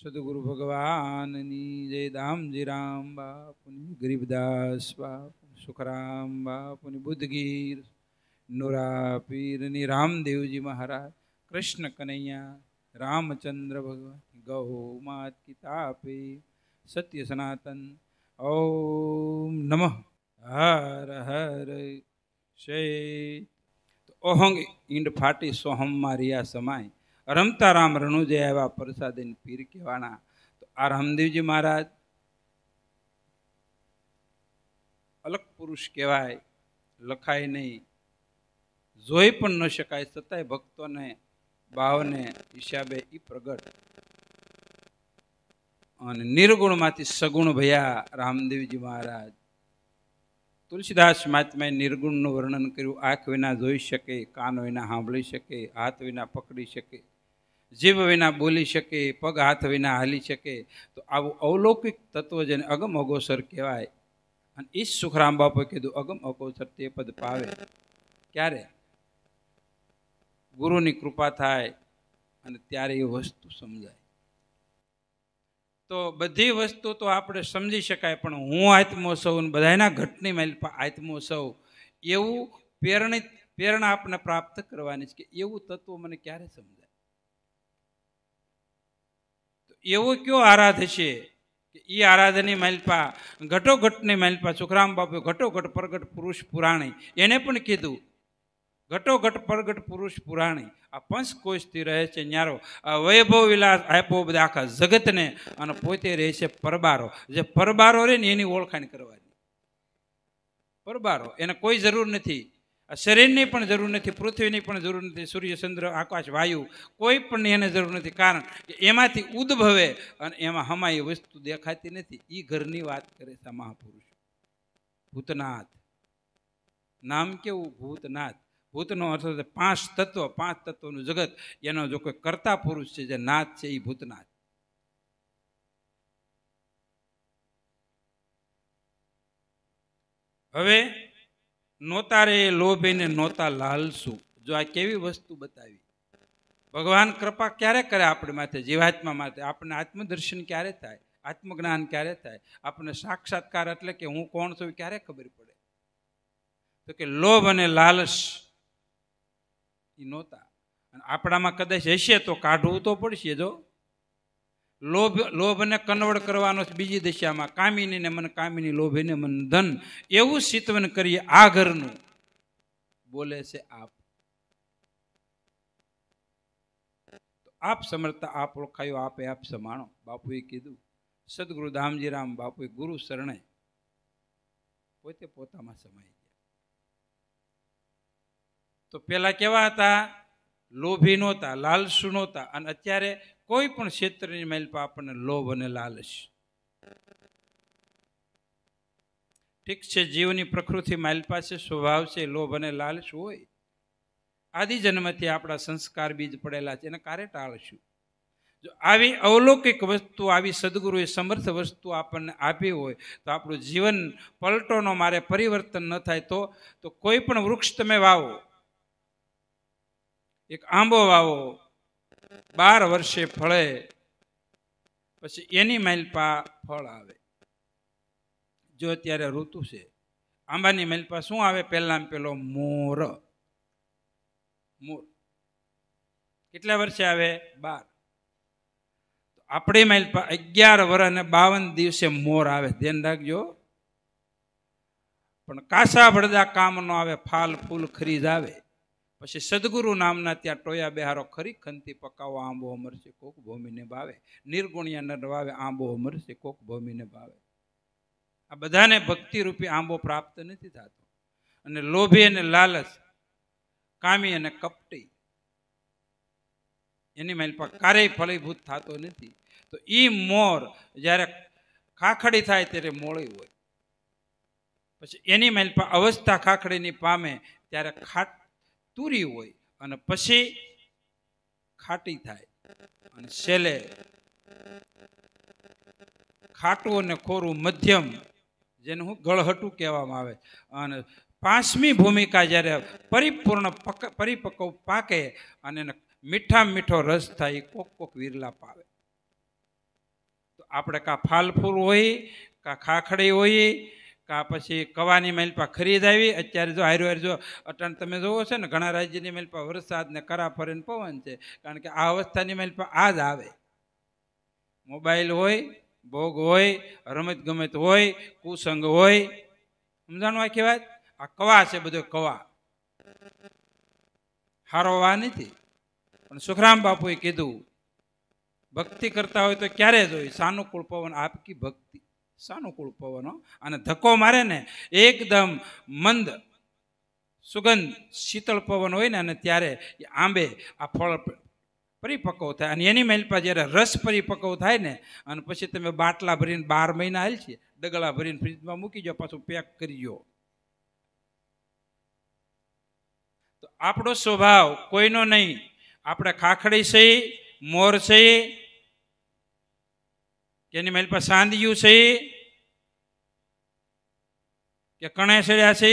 સદગુરુ ભગવાનની જય દામજી રામ બાપુની ગરીબદાસ બાપુ સુખરામ બાપુની બુદ્ધગીર નોરા પીરની રામદેવજી મહારાજ કૃષ્ણ કનૈયા રામચંદ્ર ભગવાન ગૌ માત કી તાપે સત્ય સનાતન ઓમ નમઃ હર હર શૈ ઓહંગ ઈંડ ફાટી સોહમ મારિયા સમાય રમતા રામ રણુજે આવ્યા પ્રસાદીન પીર કહેવાના તો આ રામદેવજી મહારાજ અલગ પુરુષ કહેવાય લખાય નહીં જોઈ પણ ન શકાય છતાંય ભક્તોને ભાવને હિસાબે એ પ્રગટ અને નિર્ગુણમાંથી સગુણ ભયા રામદેવજી મહારાજ તુલસીદાસ મહાત્માએ નિર્ગુણનું વર્ણન કર્યું આંખ વિના જોઈ શકે કાન વિના સાંભળી શકે હાથ વિના પકડી શકે જીભ વિના બોલી શકે પગ હાથ વિના હાલી શકે તો આવું અવલૌકિક તત્વ જેને અગમ અગોસર કહેવાય અને એ જ સુખરામ બાપુએ કીધું અગમ અગોસર તે પદ પાવે ક્યારે ગુરુની કૃપા થાય અને ત્યારે એ વસ્તુ સમજાય તો બધી વસ્તુ તો આપણે સમજી શકાય પણ હું આત્મોત્સવ બધાના ઘટની માઇલ આત્મોત્સવ એવું પ્રેરણિત પ્રેરણા આપણે પ્રાપ્ત કરવાની છે કે એવું તત્વ મને ક્યારે સમજાય એવો કયો આરાધ છે એ આરાધની માલપા ઘટોઘટની માલપા સુખરામ બાપુ ઘટોઘટ પ્રગટ પુરુષ પુરાણી એને પણ કીધું ઘટોઘટ પ્રગટ પુરુષ પુરાણી આ પંચકોશથી રહે છે ન્યારો આ વૈભવ વિલાસ આપ્યો બધા આખા જગતને અને પોતે રહે છે પરબારો જે પરબારો રહે ને એની ઓળખાણ કરવાની પરબારો એને કોઈ જરૂર નથી શરીરની પણ જરૂર નથી પૃથ્વીની પણ જરૂર નથી સૂર્ય ચંદ્ર આકાશ વાયુ કોઈ પણ એને જરૂર નથી કારણ કે એમાંથી ઉદ્ભવે અને એમાં હમાય વસ્તુ દેખાતી નથી એ ઘરની વાત કરે છે મહાપુરુષ ભૂતનાથ નામ કેવું ભૂતનાથ ભૂતનો અર્થ છે પાંચ તત્વ પાંચ તત્વનું જગત એનો જો કોઈ કરતા પુરુષ છે જે નાથ છે એ ભૂતનાથ હવે નોતા રે લોભે ને નોતા લાલસુ જો આ કેવી વસ્તુ બતાવી ભગવાન કૃપા ક્યારે કરે આપણે માથે જીવાત્મા માથે આપણને આત્મદર્શન ક્યારે થાય આત્મજ્ઞાન ક્યારે થાય આપણને સાક્ષાત્કાર એટલે કે હું કોણ છું ક્યારે ખબર પડે તો કે લોભ અને લાલસ એ નહોતા અને આપણામાં કદાચ હશે તો કાઢવું તો પડશે જો લોભ લોભને કન્વર્ટ કરવાનો બીજી દિશામાં કામિની ને મને કામિની લોભીને મને ધન એવું સિતવન કરીએ આ ઘરનું બોલે છે આપ આપ સમર્થતા આપ ઓળખાયો આપે આપ સમાણો બાપુએ કીધું સદગુરુ દામજી રામ બાપુએ ગુરુ શરણે પોતે પોતામાં સમાઈ ગયા તો પેલા કેવા હતા લોભી નહોતા લાલસુ નહોતા અને અત્યારે કોઈ પણ ક્ષેત્રની માલપા આપણને લોભ અને લાલચ ઠીક છે જીવની પ્રકૃતિ માલપા છે સ્વભાવ છે લોભ અને લાલચ હોય આદિ જન્મથી આપણા સંસ્કાર બીજ પડેલા છે એને કારે ટાળશું જો આવી અવલૌકિક વસ્તુ આવી સદગુરુએ સમર્થ વસ્તુ આપણને આપી હોય તો આપણું જીવન પલટોનો મારે પરિવર્તન ન થાય તો તો કોઈ પણ વૃક્ષ તમે વાવો એક આંબો વાવો બાર વર્ષે ફળે પછી એની માલપા ફળ આવે જો અત્યારે ઋતુ છે આંબાની માલપા શું આવે પહેલાં પેલો મોર મોર કેટલા વર્ષે આવે બાર આપણી માલપા અગિયાર વર્ષ અને બાવન દિવસે મોર આવે ધ્યાન રાખજો પણ કાસા કામ નો આવે ફાલ ફૂલ ખરીદ આવે પછી સદગુરુ નામના ત્યાં ટોયા બેહારો ખરી ખંતી પકાવો આંબો અમરશે કોક ભૂમિને ભાવે નિર્ગુણિયા ન વાવે આંબો અમરશે કોક ભૂમિને ભાવે આ બધાને ભક્તિરૂપી આંબો પ્રાપ્ત નથી થતો અને લોભી અને લાલચ કામી અને કપટી એની માલપા ક્યારેય ફલીભૂત થતો નથી તો એ મોર જ્યારે ખાખડી થાય ત્યારે મોળી હોય પછી એની માલપા અવસ્થા ખાખડીની પામે ત્યારે ખાટ તૂરી હોય અને પછી ખાટી થાય અને છેલ્લે ખાટું અને ખોરું મધ્યમ જેને હું ગળહટું કહેવામાં આવે અને પાંચમી ભૂમિકા જ્યારે પરિપૂર્ણ પક પરિપક્વ પાકે અને એને મીઠા મીઠો રસ થાય કોક કોક વિરલા પાવે તો આપણે કાં ફાલફૂલ હોય કાં ખાખડી હોય કા પછી કવાની ખરીદ આવી અત્યારે જો હારું હાર જો અટણ તમે જોવો છો ને ઘણા રાજ્યની મેલપા વરસાદ ને કરા ફરીને પવન છે કારણ કે આ અવસ્થાની મેલપા આ જ આવે મોબાઈલ હોય ભોગ હોય રમત ગમત હોય કુસંગ હોય સમજાણું આખી વાત આ કવા છે બધો કવા હારો વા નથી પણ સુખરામ બાપુએ કીધું ભક્તિ કરતા હોય તો ક્યારે જ હોય સાનુકૂળ પવન આપકી ભક્તિ સાનુકૂળ પવનો અને ધક્કો મારે ને એકદમ મંદ સુગંધ શીતળ પવન હોય ને અને ત્યારે આંબે આ ફળ પરિપક્વ થાય અને એની મેલપા જ્યારે રસ પરિપક્વ થાય ને અને પછી તમે બાટલા ભરીને બાર મહિના આવેલ છીએ ડગલા ભરીને ફ્રીજમાં મૂકી જાઓ પાછું પેક કરી જાઓ તો આપણો સ્વભાવ કોઈનો નહીં આપણે ખાખડી સહી મોર સહી કે એની મેલ પર સાંધિયું છે કે કણે સર્યા છે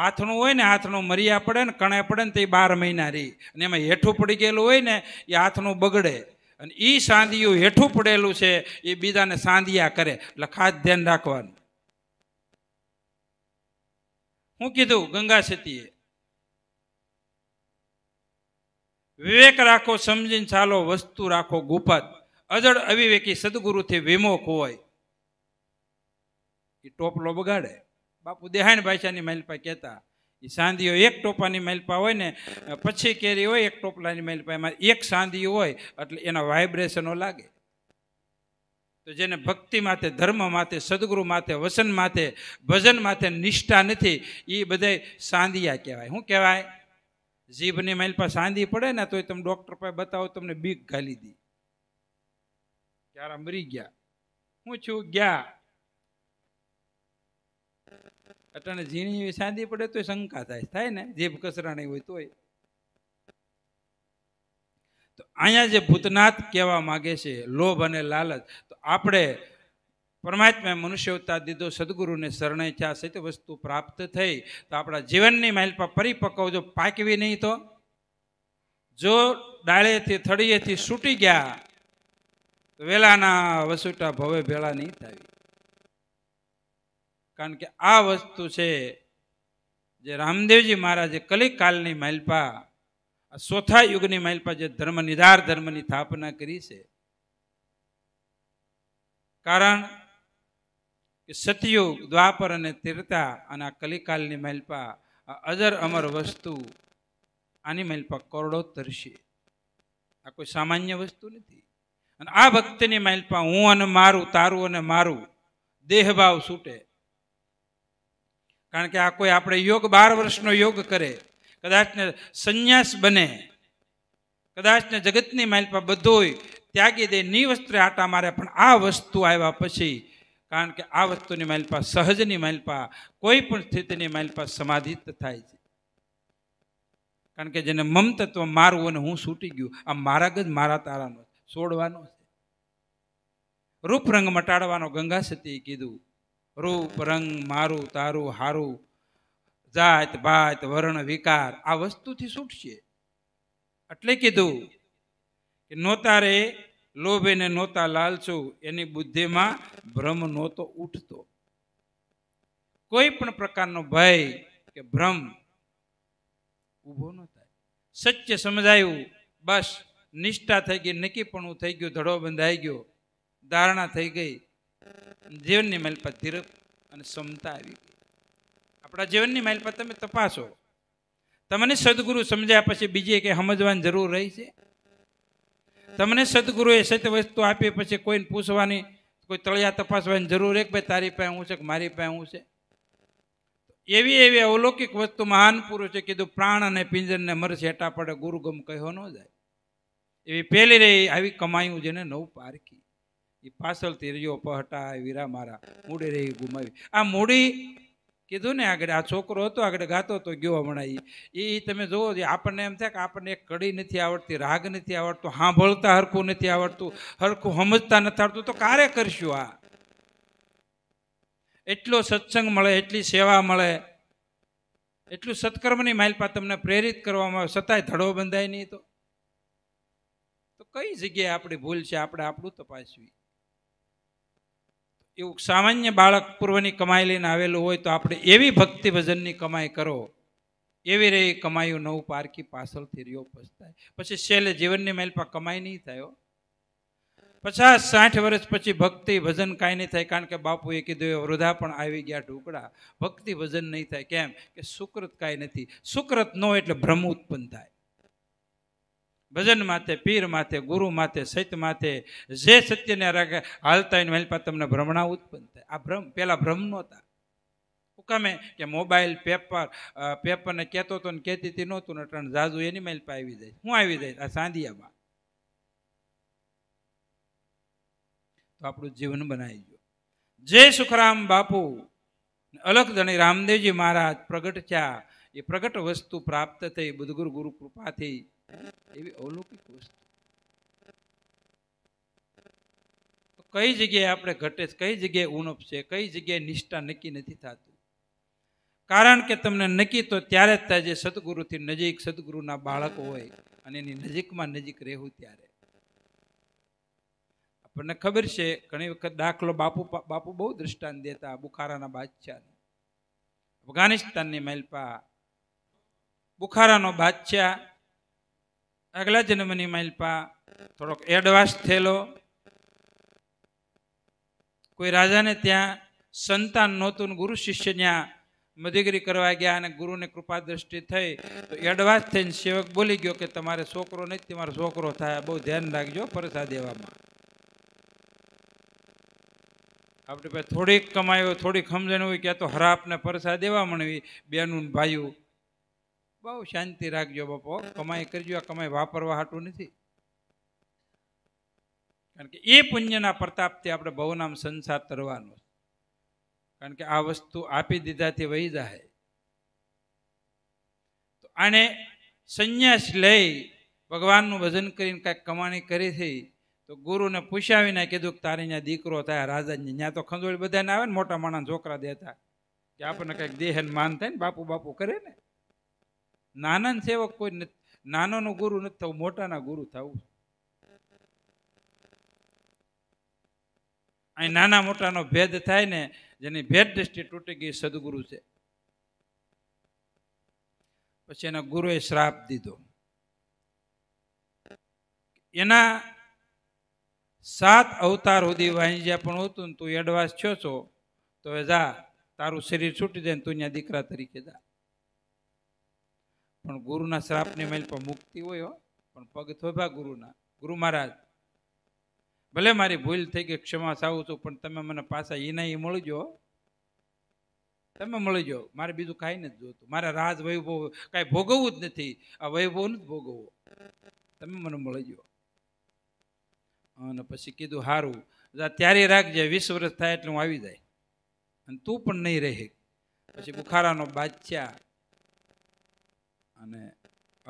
હાથનું હોય ને હાથનું મરિયા પડે ને કણે પડે ને તે બાર મહિના રહી અને એમાં હેઠું પડી ગયેલું હોય ને એ હાથનું બગડે અને એ સાંધિયું હેઠું પડેલું છે એ બીજાને સાંધિયા કરે એટલે ખાસ ધ્યાન રાખવાનું હું કીધું ગંગા સતીએ વિવેક રાખો સમજીને ચાલો વસ્તુ રાખો ગુપત અજળ અવિવેકી સદગુરુથી વિમુખ હોય એ ટોપલો બગાડે બાપુ દેહાણ ભાષાની માલપા કહેતા એ સાંધીઓ એક ટોપાની માલપા હોય ને પછી કેરી હોય એક ટોપલાની માલપા એમાં એક સાંધી હોય એટલે એના વાઇબ્રેશનો લાગે તો જેને ભક્તિ માથે ધર્મ માથે સદગુરુ માથે વસન માથે ભજન માથે નિષ્ઠા નથી એ બધાય સાંધિયા કહેવાય શું કહેવાય જીભની માઇલ પર સાંધી પડે ને તોય તમે ડૉક્ટર પાસે બતાવો તમને બીક ઘાલી દી ક્યારા મરી ગયા હું છું ગયા અટાણે ઝીણી સાંધી પડે તો શંકા થાય થાય ને જીભ કસરાણી હોય તોય તો અહીંયા જે ભૂતનાથ કહેવા માગે છે લોભ અને લાલચ તો આપણે પરમાત્મા મનુષ્ય અવતાર દીધો સદગુરુને શરણે થયા સહિત વસ્તુ પ્રાપ્ત થઈ તો આપણા જીવનની માલપા પરિપક્વ જો પાકવી નહીં તો જો ડાળેથી થળીએથી છૂટી ગયા વેલાના વસુટા ભવે ભેળા નહીં થાય કારણ કે આ વસ્તુ છે જે રામદેવજી મહારાજે કલિકાલની માલપા સોથા યુગની માઇલપા જે ધર્મ નિધાર ધર્મની સ્થાપના કરી છે કારણ કે સતયુગ દ્વાપર અને તીર્તા અને આ કલિકાલની માલપા અજર અમર વસ્તુ આની માઇલપા કરોડો તરશે આ કોઈ સામાન્ય વસ્તુ નથી અને આ ભક્તિની માઇલપા હું અને મારું તારું અને મારું દેહભાવ છૂટે કારણ કે આ કોઈ આપણે યોગ બાર વર્ષનો યોગ કરે કદાચને સંન્યાસ બને કદાચને જગતની માઇલપા બધોય ત્યાગી દે નિવસ્ત્રે આટા મારે પણ આ વસ્તુ આવ્યા પછી કારણ કે આ વસ્તુની માઇલપા સહજની માઇલપા કોઈ પણ સ્થિતિની માઇલપા સમાધિત થાય છે કારણ કે જેને મમ તત્વ મારું અને હું છૂટી ગયું આ મારા જ મારા તારાનો છોડવાનો છે રૂપરંગ મટાડવાનો સતી કીધું રૂપ રંગ મારું તારું હારું જાત ભાત વર્ણ વિકાર આ વસ્તુથી છૂટશે એટલે કીધું કે નોતા રે લોભ એને નહોતા લાલચો એની બુદ્ધિમાં ભ્રમ નહોતો ઉઠતો કોઈ પણ પ્રકારનો ભય કે ભ્રમ ઊભો ન થાય સત્ય સમજાયું બસ નિષ્ઠા થઈ ગઈ નક્કીપણું થઈ ગયું ધડો બંધાઈ ગયો ધારણા થઈ ગઈ જીવનની માઇલ પર ધીરપ અને સમતા આવી આપણા જીવનની માઇલ પર તમે તપાસો તમને સદગુરુ સમજ્યા પછી બીજી કંઈ સમજવાની જરૂર રહી છે તમને સદગુરુએ સત્ય વસ્તુ આપી પછી કોઈને પૂછવાની કોઈ તળિયા તપાસવાની જરૂર એક ભાઈ તારી પાસે હું છે કે મારી પાસે હું છે એવી એવી અવલૌકિક વસ્તુ મહાન પુરુષે કીધું પ્રાણ અને પિંજરને મરશે હેટા પડે ગુરુગમ કહ્યો ન જાય એવી પહેલી રહી આવી કમાયું જેને નવું પારખી એ પાછળ તેરીઓ પહટા વીરા મારા મૂડી રહી ગુમાવી આ મૂડી કીધું ને આગળ આ છોકરો હતો આગળ ગાતો હતો ગયો હમણાં એ એ તમે જુઓ આપણને એમ થાય કે આપણને એક કડી નથી આવડતી રાગ નથી આવડતો સાંભળતા હરખું નથી આવડતું હરખું સમજતા નથી આવડતું તો ક્યારે કરશું આ એટલો સત્સંગ મળે એટલી સેવા મળે એટલું સત્કર્મની માઇલપા તમને પ્રેરિત કરવામાં આવે છતાંય ધડો બંધાય નહીં તો કઈ જગ્યાએ આપણી ભૂલ છે આપણે આપણું તપાસવી એવું સામાન્ય બાળક પૂર્વની કમાઈ લઈને આવેલું હોય તો આપણે એવી ભક્તિ ભજનની કમાઈ કરો એવી રહી કમાયું નવું પારકી પાછળથી રહ્યો પસ્તાય પછી છેલ્લે જીવનની મેલપા કમાઈ નહીં થયો પચાસ સાઠ વર્ષ પછી ભક્તિ ભજન કાંઈ નહીં થાય કારણ કે બાપુએ કીધું એ વૃદ્ધા પણ આવી ગયા ઢોકળા ભક્તિ ભજન નહીં થાય કેમ કે સુકૃત કાંઈ નથી સુકૃત ન એટલે ભ્રમ ઉત્પન્ન થાય ભજન માથે પીર માથે ગુરુ માથે સૈત માથે જે સત્યને રાખે હાલતા એને મહેલપા તમને ભ્રમણા ઉત્પન્ન થાય આ ભ્રમ પહેલાં ભ્રમ નહોતા કમે કે મોબાઈલ પેપર પેપરને કહેતો હતો ને કહેતી હતી નહોતું ને ત્રણ જાજુ એની મહેલપા આવી જાય હું આવી જાય આ સાંધિયામાં તો આપણું જીવન બનાવી ગયો જય સુખરામ બાપુ અલગ જણી રામદેવજી મહારાજ પ્રગટ થયા એ પ્રગટ વસ્તુ પ્રાપ્ત થઈ બુધગુરુ ગુરુ કૃપાથી એવી અવલૌકિક વસ્તુ કઈ જગ્યાએ આપણે ઘટે છે કઈ જગ્યાએ ઉણપ છે કઈ જગ્યાએ નિષ્ઠા નક્કી નથી થતું કારણ કે તમને નક્કી તો ત્યારે જ જે સદગુરુથી નજીક સદગુરુના બાળકો હોય અને એની નજીકમાં નજીક રહેવું ત્યારે આપણને ખબર છે ઘણી વખત દાખલો બાપુ બાપુ બહુ દ્રષ્ટાંત દેતા બુખારાના બાદશાહ અફઘાનિસ્તાનની માલપા બુખારાનો બાદશાહ આગલા જન્મની માલપા થોડોક એડવાન્સ થયેલો કોઈ રાજાને ત્યાં સંતાન નહોતું ગુરુ શિષ્ય ત્યાં મધ્યગીરી કરવા ગયા અને ગુરુને કૃપા દ્રષ્ટિ થઈ તો એડવાન્સ થઈને સેવક બોલી ગયો કે તમારે છોકરો નહીં તમારો છોકરો થાય બહુ ધ્યાન રાખજો પરસા દેવામાં આપણે પાસે થોડીક કમાયો થોડીક સમજણ હોય ક્યાં તો હરાપને પરસા દેવા મળવી બેનું ભાઈયું બહુ શાંતિ રાખજો બાપો કમાઈ કરજો આ કમાઈ વાપરવા હાટું નથી કારણ કે એ પુણ્યના પ્રતાપથી આપણે બહુ નામ સંસાર તરવાનો કારણ કે આ વસ્તુ આપી દીધાથી વહી જાય તો આને સંન્યાસ લઈ ભગવાનનું ભજન કરીને કાંઈક કમાણી કરી થઈ તો ગુરુને પૂછાવીને કીધું કે તારે ત્યાં દીકરો થાય રાજાની ત્યાં તો ખંજોળી બધાને આવે ને મોટા માણસ છોકરા દેતા કે આપણને કંઈક દેહન માન થાય ને બાપુ બાપુ કરે ને નાના સેવક કોઈ નાનાનો ગુરુ નથી થવું મોટાના ગુરુ થવું અહીં નાના મોટાનો ભેદ થાય ને જેની ભેદ દ્રષ્ટિ તૂટી ગઈ સદગુરુ છે પછી એના ગુરુએ શ્રાપ દીધો એના સાત અવતાર સુધી વાંજ્યા પણ હતું તું એડવાન્સ થયો છો તો જા તારું શરીર છૂટી જાય તું ત્યાં દીકરા તરીકે જા પણ ગુરુના શ્રાપની મેલ પર મુક્તિ હોય હો પણ પગ થોભા ગુરુના ગુરુ મહારાજ ભલે મારી ભૂલ થઈ ગઈ ક્ષમા ચાહું છું પણ તમે મને પાછા એના એ મળજો તમે મળી જાઓ મારે બીજું કાંઈ નથી જોતું મારે રાજ વૈભવ કાંઈ ભોગવવું જ નથી આ વૈભવ નથી ભોગવવો તમે મને મળી જાઓ અને પછી કીધું સારું ત્યારે રાખજે વીસ વર્ષ થાય એટલે હું આવી જાય અને તું પણ નહીં રહે પછી બુખારાનો બાદશાહ અને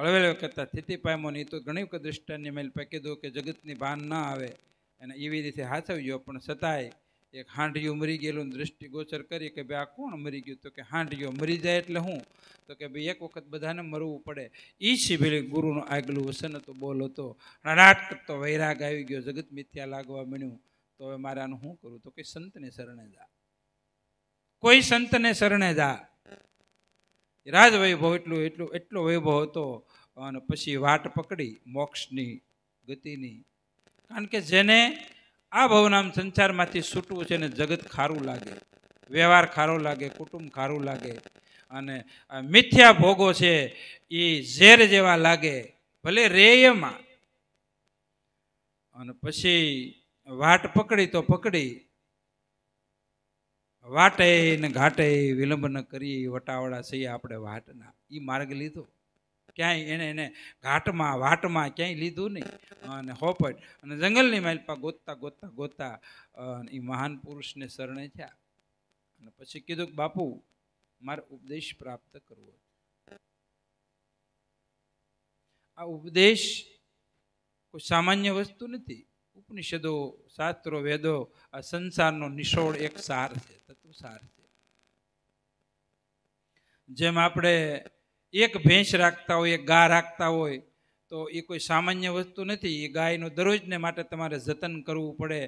હળવેળ કરતાં સ્થિતિ પામ્યો ને એ તો ઘણી વખત દૃષ્ટાની મેં પર કીધું કે જગતની ભાન ના આવે અને એવી રીતે હાચવ્યો પણ છતાંય એક હાંડિયું મરી ગયેલું દૃષ્ટિ કરી કે ભાઈ આ કોણ મરી ગયું તો કે હાંડિયો મરી જાય એટલે હું તો કે ભાઈ એક વખત બધાને મરવું પડે એ સિભેલી ગુરુનું આગલું વસન તો બોલ હતો રડાટ કરતો વૈરાગ આવી ગયો જગત મિથ્યા લાગવા મળ્યું તો હવે મારે આનું શું કરું તો કે સંતને શરણે જા કોઈ સંતને શરણે જા રાજવૈભવ એટલું એટલું એટલો વૈભવ હતો અને પછી વાટ પકડી મોક્ષની ગતિની કારણ કે જેને આ ભવનામ સંસારમાંથી છૂટવું છે ને જગત ખારું લાગે વ્યવહાર ખારો લાગે કુટુંબ ખારું લાગે અને મિથ્યા ભોગો છે એ ઝેર જેવા લાગે ભલે રેયમાં અને પછી વાટ પકડી તો પકડી વાટે ને ઘાટે વિલંબ ન કરી વટાવડા સહી આપણે વાટના એ માર્ગ લીધો ક્યાંય એને એને ઘાટમાં વાટમાં ક્યાંય લીધું નહીં અને હોપટ અને જંગલની માલપા ગોતતા ગોતતા ગોતતા એ મહાન પુરુષને શરણે થયા અને પછી કીધું કે બાપુ મારે ઉપદેશ પ્રાપ્ત કરવો આ ઉપદેશ કોઈ સામાન્ય વસ્તુ નથી ઉપનિષદો શાસ્ત્રો વેદો આ સંસારનો નિશોળ એક સાર છે તત્વ સાર છે જેમ આપણે એક ભેંસ રાખતા હોય એક ગા રાખતા હોય તો એ કોઈ સામાન્ય વસ્તુ નથી એ ગાયનો દરરોજને માટે તમારે જતન કરવું પડે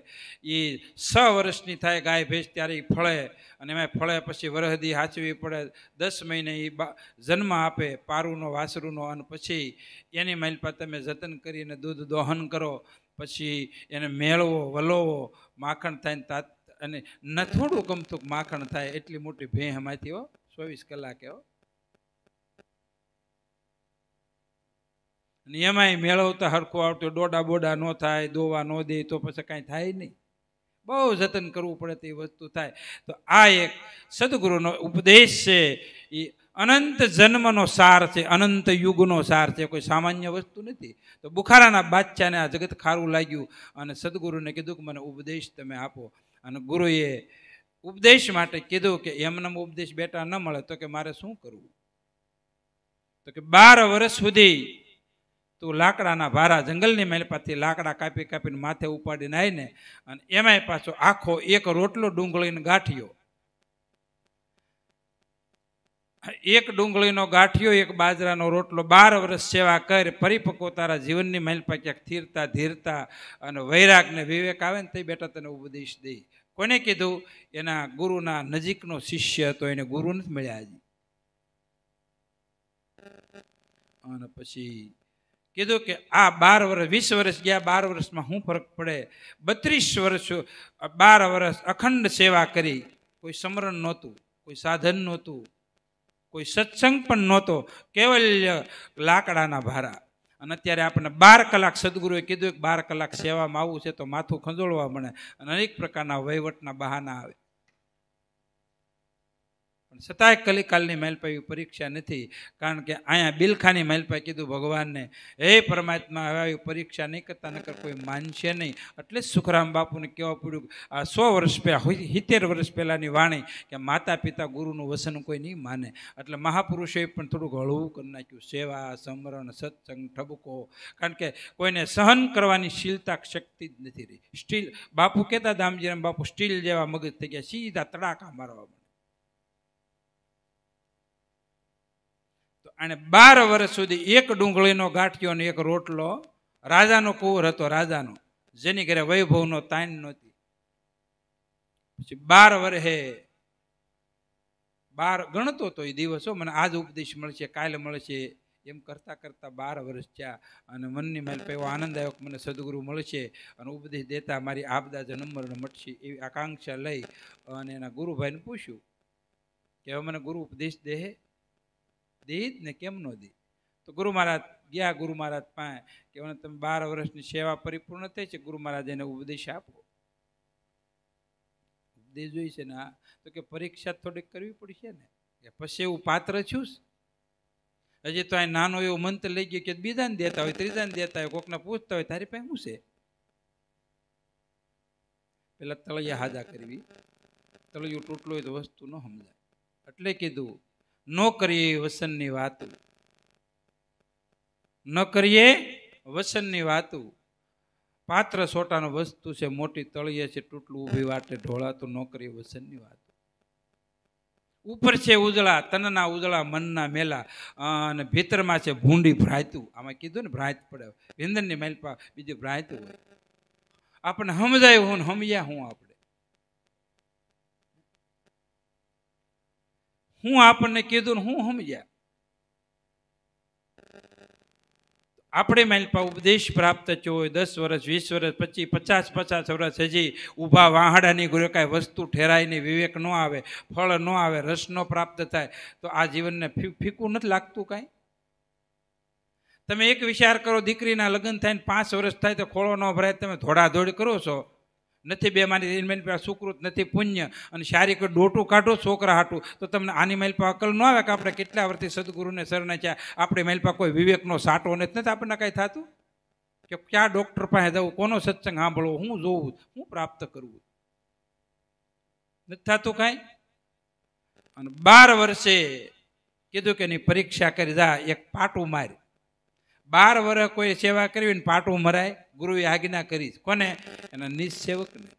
એ છ વર્ષની થાય ગાય ભેંસ ત્યારે એ ફળે અને એમાં ફળે પછી વરહદી હાચવી પડે દસ મહિને એ જન્મ આપે પારુનો વાસરુનો અને પછી એની માઇલ માલપા તમે જતન કરીને દૂધ દોહન કરો પછી એને મેળવો વલોવો માખણ થાય ને તાત અને ન થોડું ગમતું માખણ થાય એટલી મોટી ભેં હમાતી હો ચોવીસ કલાકે હો અને એમાંય મેળવતા હરખું આવતું ડોડા બોડા ન થાય દોવા ન દે તો પછી કાંઈ થાય નહીં બહુ જતન કરવું પડે તે વસ્તુ થાય તો આ એક સદગુરુનો ઉપદેશ છે એ અનંત જન્મનો સાર છે અનંત યુગનો સાર છે કોઈ સામાન્ય વસ્તુ નથી તો બુખારાના બાદશાહને આ જગત ખારું લાગ્યું અને સદગુરુને કીધું કે મને ઉપદેશ તમે આપો અને ગુરુએ ઉપદેશ માટે કીધું કે એમને ઉપદેશ બેટા ન મળે તો કે મારે શું કરવું તો કે બાર વર્ષ સુધી તું લાકડાના ભારા જંગલની મહેલપાથી લાકડા કાપી કાપીને માથે ઉપાડીને આવીને અને એમાંય પાછો આખો એક રોટલો ડુંગળીને ગાંઠ્યો એક ડુંગળીનો ગાંઠિયો એક બાજરાનો રોટલો બાર વર્ષ સેવા કર પરિપક્વ તારા જીવનની મહેલપા ક્યાંક ધીરતા ધીરતા અને વૈરાગને વિવેક આવે ને તે બેટા તને ઉપદેશ દે કોને કીધું એના ગુરુના નજીકનો શિષ્ય હતો એને ગુરુ નથી મળ્યા હજી અને પછી કીધું કે આ બાર વર્ષ વીસ વર્ષ ગયા બાર વર્ષમાં શું ફરક પડે બત્રીસ વર્ષ બાર વર્ષ અખંડ સેવા કરી કોઈ સમરણ નહોતું કોઈ સાધન નહોતું કોઈ સત્સંગ પણ નહોતો કેવલ્ય લાકડાના ભારા અને અત્યારે આપણને બાર કલાક સદગુરુએ કીધું કે બાર કલાક સેવામાં આવવું છે તો માથું ખંજોળવા મળે અને અનેક પ્રકારના વહીવટના બહાના આવે છતાંય કલિકાલની માલપાઈ પરીક્ષા નથી કારણ કે અહીંયા બિલખાની માલપાઈ કીધું ભગવાનને હે પરમાત્મા હવે આવી પરીક્ષા નહીં કરતા નકર કોઈ માનશે નહીં એટલે જ સુખરામ બાપુને કહેવા પડ્યું આ સો વર્ષ પહેલાં સિત્તેર વર્ષ પહેલાંની વાણી કે માતા પિતા ગુરુનું વસન કોઈ નહીં માને એટલે મહાપુરુષોએ પણ થોડુંક હળવું કરી નાખ્યું સેવા સમરણ સત્સંગ ઠબકો કારણ કે કોઈને સહન કરવાની શીલતા શક્તિ જ નથી રહી સ્ટીલ બાપુ કહેતા દામજીરામ બાપુ સ્ટીલ જેવા મગજ થઈ ગયા સીધા તડાકા મારવા અને બાર વર્ષ સુધી એક ડુંગળીનો ગાંઠિયો અને એક રોટલો રાજાનો કુંવર હતો રાજાનો જેની ઘરે વૈભવનો તાન નહોતી પછી બાર વર્ષે બાર ગણતો તો એ દિવસો મને આજ ઉપદેશ મળશે કાલે મળશે એમ કરતાં કરતાં બાર વર્ષ થયા અને મનની મને એવો આનંદ આવ્યો મને સદગુરુ મળશે અને ઉપદેશ દેતા મારી આપદા જન્મરણ મટશે એવી આકાંક્ષા લઈ અને એના ગુરુભાઈને પૂછ્યું કે હવે મને ગુરુ ઉપદેશ દે દી ને કેમ નો દે તો ગુરુ મહારાજ ગયા ગુરુ મહારાજ પાસે કે તમે બાર વર્ષની સેવા પરિપૂર્ણ થઈ છે ગુરુ મહારાજ એને ઉપદેશ આપો ઉપદેશ જોઈ છે ને તો કે પરીક્ષા થોડીક કરવી પડશે ને કે પછી એવું પાત્ર છું હજી તો અહીં નાનો એવો મંત્ર લઈ ગયો કે બીજાને દેતા હોય ત્રીજાને દેતા હોય કોકને પૂછતા હોય તારી પાસે શું છે પેલા તળિયા હાજા કરવી તળિયું તૂટલું હોય તો વસ્તુ ન સમજાય એટલે કીધું ન કરીએ વસનની વાતું ન કરીએ વસનની વાતું પાત્ર સોટાનું વસ્તુ છે મોટી તળીએ છે તૂટલું ઊભી વાટે ઢોળાતું ન કરીએ વસનની વાત ઉપર છે ઉજળા તનના ઉજળા મનના મેલા અને ભીતરમાં છે ભૂંડી ભ્રાયતું આમાં કીધું ને ભ્રાંત પડે ભીંદરની મેલપા બીજું ભ્રાંતું હોય આપણને સમજાય હું સમજ્યા હું આપણે હું આપણને કીધું હું સમજ્યા આપણે માલપા ઉપદેશ પ્રાપ્ત થયો હોય દસ વર્ષ વીસ વર્ષ પચીસ પચાસ પચાસ વર્ષ હજી ઊભા વાહડાની ગુરે કાંઈ વસ્તુ ઠેરાઈને વિવેક ન આવે ફળ ન આવે રસ ન પ્રાપ્ત થાય તો આ જીવનને ફીકું નથી લાગતું કાંઈ તમે એક વિચાર કરો દીકરીના લગ્ન થાય ને પાંચ વર્ષ થાય તો ખોળો ન ભરાય તમે ધોડાધોડ કરો છો નથી બેમાની એની પાસે સુકૃત નથી પુણ્ય અને શારીરિક ડોટું કાઢો છોકરા હાટું તો તમને આની મેલપા અકલ ન આવે કે આપણે કેટલા વર્ષથી સદગુરુને શરણે છે આપણે મેલપા કોઈ વિવેકનો સાટો નથી નથી આપણને કાંઈ થતું કે ક્યાં ડૉક્ટર પાસે જવું કોનો સત્સંગ સાંભળવો હું જોવું હું પ્રાપ્ત કરવું નથી થતું કાંઈ અને બાર વર્ષે કીધું કે એની પરીક્ષા કરી જા એક પાટું મારી બાર વર્ષ કોઈ સેવા કરવી ને પાટું મરાય ગુરુએ આજ્ઞા કરી કોને એના નિસેવકને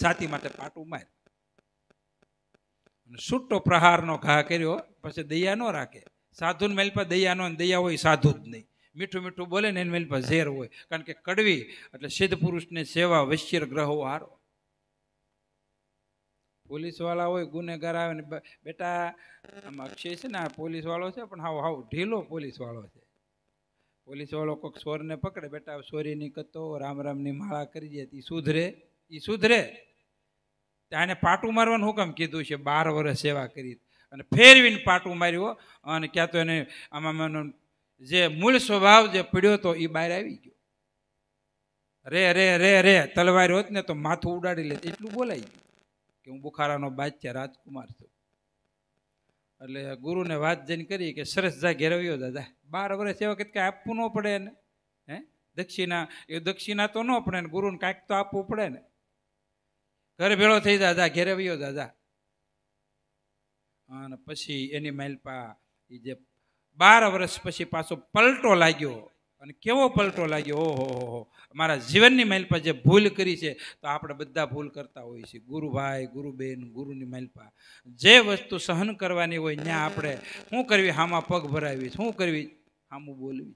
સાથી માટે પાટું માર છૂટો પ્રહારનો ઘા કર્યો પછી દયા ન રાખે સાધુને મેલ પર દયા ન દૈયા હોય સાધુ જ નહીં મીઠું મીઠું બોલે ને એને મેલ પર ઝેર હોય કારણ કે કડવી એટલે સિદ્ધ પુરુષને સેવા વૈશ્ય ગ્રહો હારો પોલીસવાળા હોય ગુનેગાર આવે ને બેટા આમાં અક્ષય છે ને આ પોલીસવાળો છે પણ હાવ હાવ ઢીલો પોલીસવાળો છે પોલીસવાળો કોઈક સોરને પકડે બેટા સોરીની કતો રામ રામની માળા કરી દે એ સુધરે એ સુધરે આને પાટું મારવાનું હુકમ કીધું છે બાર વર્ષ સેવા કરી અને ફેરવીને પાટું માર્યો અને ક્યાં તો એને આમાં જે મૂળ સ્વભાવ જે પડ્યો હતો એ બહાર આવી ગયો રે રે રે રે તલવાર હોત ને તો માથું ઉડાડી લે એટલું બોલાય ગયું કે હું બુખારાનો બાદચ્યા રાજકુમાર છું એટલે ગુરુને વાત જઈને કરી કે સરસ જા ઘેરવ્યો દાદા બાર વર્ષ એવા વખત કાંઈ આપવું ન પડે ને હે દક્ષિણા એ દક્ષિણા તો ન પડે ને ગુરુને કાંઈક તો આપવું પડે ને ઘરે ભેળો થઈ દાદા ઘેરવ્યો દાદા અને પછી એની માલપા એ જે બાર વર્ષ પછી પાછો પલટો લાગ્યો અને કેવો પલટો લાગ્યો ઓહો હો મારા જીવનની માઇલ પર જે ભૂલ કરી છે તો આપણે બધા ભૂલ કરતા હોઈએ છીએ ગુરુભાઈ ગુરુબેન ગુરુની માઇલ જે વસ્તુ સહન કરવાની હોય ત્યાં આપણે શું કરવી હામાં પગ ભરાવી શું કરવી હામું બોલવી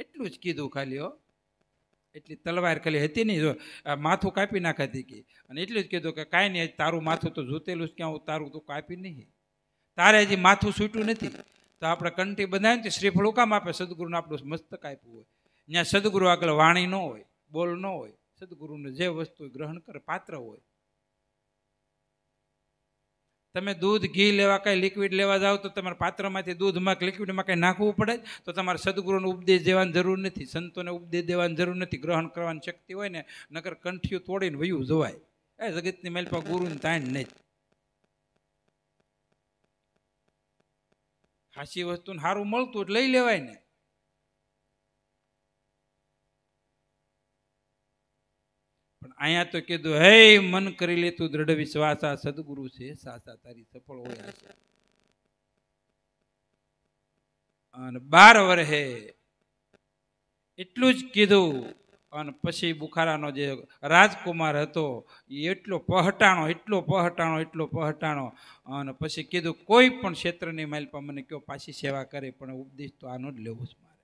એટલું જ કીધું ખાલી હો એટલી તલવાર ખાલી હતી નહીં જો માથું કાપી નાખાતી કે અને એટલું જ કીધું કે કાંઈ નહીં તારું માથું તો જોતેલું જ ક્યાં તારું તો કાપી નહીં તારે હજી માથું છૂટ્યું નથી તો આપણે કંઠી બંધાય ને શ્રીફળ કામ આપે સદગુરુને આપણું મસ્તક આપ્યું હોય ત્યાં સદગુરુ આગળ વાણી ન હોય બોલ ન હોય સદગુરુને જે વસ્તુ ગ્રહણ કરે પાત્ર હોય તમે દૂધ ઘી લેવા કાંઈ લિક્વિડ લેવા જાઓ તો તમારા પાત્રમાંથી દૂધમાં કે લિક્વિડમાં કંઈ નાખવું પડે તો તમારે સદગુરુનો ઉપદેશ દેવાની જરૂર નથી સંતોને ઉપદેશ દેવાની જરૂર નથી ગ્રહણ કરવાની શક્તિ હોય ને નગર કંઠીઓ તોડીને વયું જવાય એ જગતની મેલ પર ગુરુની તાણ નહીં ખાસી વસ્તુને સારું મળતું લઈ લેવાય ને પણ અહીંયા તો કીધું હે મન કરી લે તું દ્રઢ વિશ્વાસ આ સદગુરુ છે સાસા તારી સફળ હોય છે અને બાર વરહે એટલું જ કીધું અને પછી બુખારાનો જે રાજકુમાર હતો એ એટલો પહટાણો એટલો પહટાણો એટલો પહટાણો અને પછી કીધું કોઈ પણ ક્ષેત્રની માલપા મને કયો પાછી સેવા કરે પણ ઉપદેશ તો આનો જ લેવો જ મારે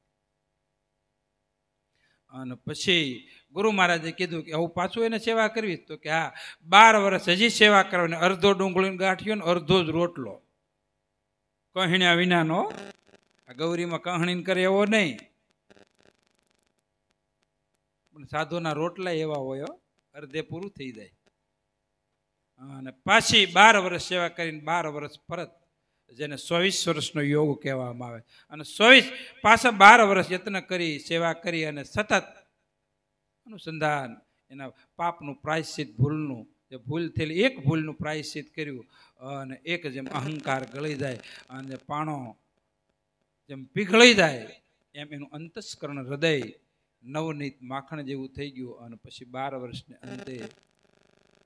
અને પછી ગુરુ મહારાજે કીધું કે હું પાછું એને સેવા કરવી તો કે હા બાર વર્ષ હજી સેવા કરવાની અડધો ડુંગળીને ગાંઠિયો ને અડધો જ રોટલો કહણ્યા વિનાનો આ ગૌરીમાં કહણીને કરે એવો નહીં પણ સાધુના રોટલા એવા હોય અર્ધે પૂરું થઈ જાય અને પાછી બાર વર્ષ સેવા કરીને બાર વર્ષ પરત જેને ચોવીસ વર્ષનો યોગ કહેવામાં આવે અને ચોવીસ પાછા બાર વર્ષ યત્ન કરી સેવા કરી અને સતત અનુસંધાન એના પાપનું પ્રાયશ્ચિત ભૂલનું જે ભૂલ થયેલી એક ભૂલનું પ્રાયશ્ચિત કર્યું અને એક જેમ અહંકાર ગળી જાય અને પાણો જેમ પીઘળી જાય એમ એનું અંતસ્કરણ હૃદય નવનીત માખણ જેવું થઈ ગયું અને પછી બાર વર્ષને અંતે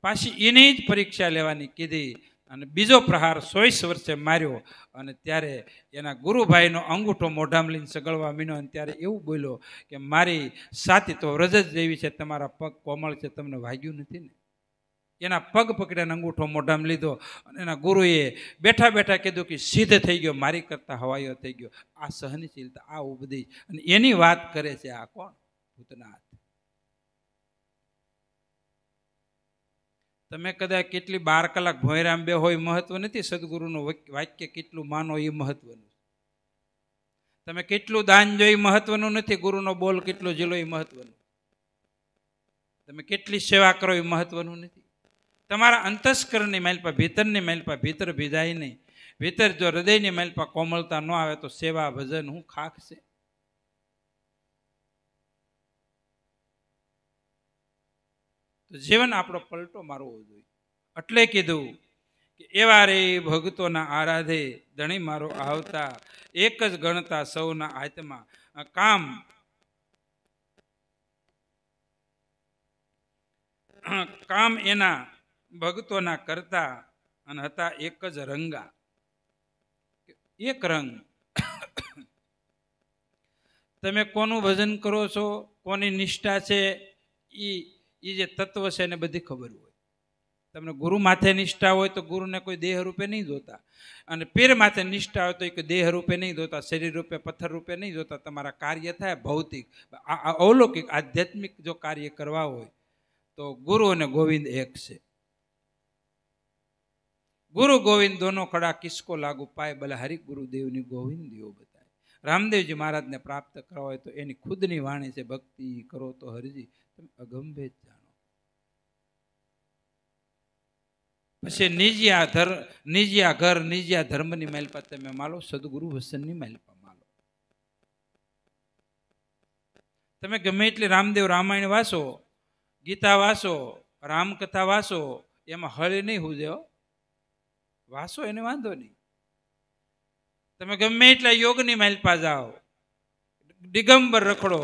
પાછી એની જ પરીક્ષા લેવાની કીધી અને બીજો પ્રહાર સોઈસ વર્ષે માર્યો અને ત્યારે એના ગુરુભાઈનો અંગૂઠો મોઢામાં લઈને સગળવા મીનો અને ત્યારે એવું બોલ્યો કે મારી સાથી તો રજ જ જેવી છે તમારા પગ કોમળ છે તમને વાગ્યું નથી ને એના પગ પકડીને અંગૂઠો મોઢામાં લીધો અને એના ગુરુએ બેઠા બેઠા કીધું કે સિદ્ધ થઈ ગયો મારી કરતાં હવાઈઓ થઈ ગયો આ સહનશીલતા આ ઉપદેશ અને એની વાત કરે છે આ કોણ ભૂતનાથ તમે કદાચ કેટલી બાર કલાક ભોયરામ બે હોય મહત્વ નથી સદગુરુનું વાક્ય કેટલું માનો એ મહત્વનું તમે કેટલું દાન જોઈ મહત્વનું નથી ગુરુનો બોલ કેટલો ઝીલો એ મહત્વનું તમે કેટલી સેવા કરો એ મહત્વનું નથી તમારા અંતસ્કરની માલપા ભીતરની માલપા ભીતર ભીજાય નહીં ભીતર જો હૃદયની માલપા કોમળતા ન આવે તો સેવા ભજન હું ખાખશે તો જીવન આપણો પલટો મારવો જોઈએ એટલે કીધું કે એવા રે ભગતોના આરાધે ધણી મારો આવતા એક જ ગણતા સૌના આત્મા કામ કામ એના ભગતોના કરતા અને હતા એક જ રંગા એક રંગ તમે કોનું ભજન કરો છો કોની નિષ્ઠા છે એ એ જે તત્વ છે એને બધી ખબર હોય તમને ગુરુ માથે નિષ્ઠા હોય તો ગુરુને કોઈ દેહ રૂપે નહીં જોતા અને પીર માથે નિષ્ઠા હોય તો એક દેહ રૂપે નહીં જોતા શરીર રૂપે પથ્થર રૂપે નહીં જોતા તમારા કાર્ય થાય ભૌતિક અવલૌકિક આધ્યાત્મિક જો કાર્ય કરવા હોય તો ગુરુ અને ગોવિંદ એક છે ગુરુ ગોવિંદ દોનો ખડા કિસકો લાગુ પાય ભલે હરિ ગુરુદેવની ગોવિંદ દેવો બતાય રામદેવજી મહારાજને પ્રાપ્ત કરવા હોય તો એની ખુદની વાણી છે ભક્તિ કરો તો હરજી તમે અગંભેદ જાણો પછી નિજ્યા ધર નિજ્યા ઘર નિજ્યા ધર્મની માલપા તમે માલો સદગુરુ વસનની માલપા માલો તમે ગમે એટલે રામદેવ રામાયણ વાસો ગીતા વાંચો રામકથા વાંચો એમાં હળે નહીં હુજે વાંચો એને વાંધો નહીં તમે ગમે એટલા યોગની માલપા જાઓ દિગંબર રખડો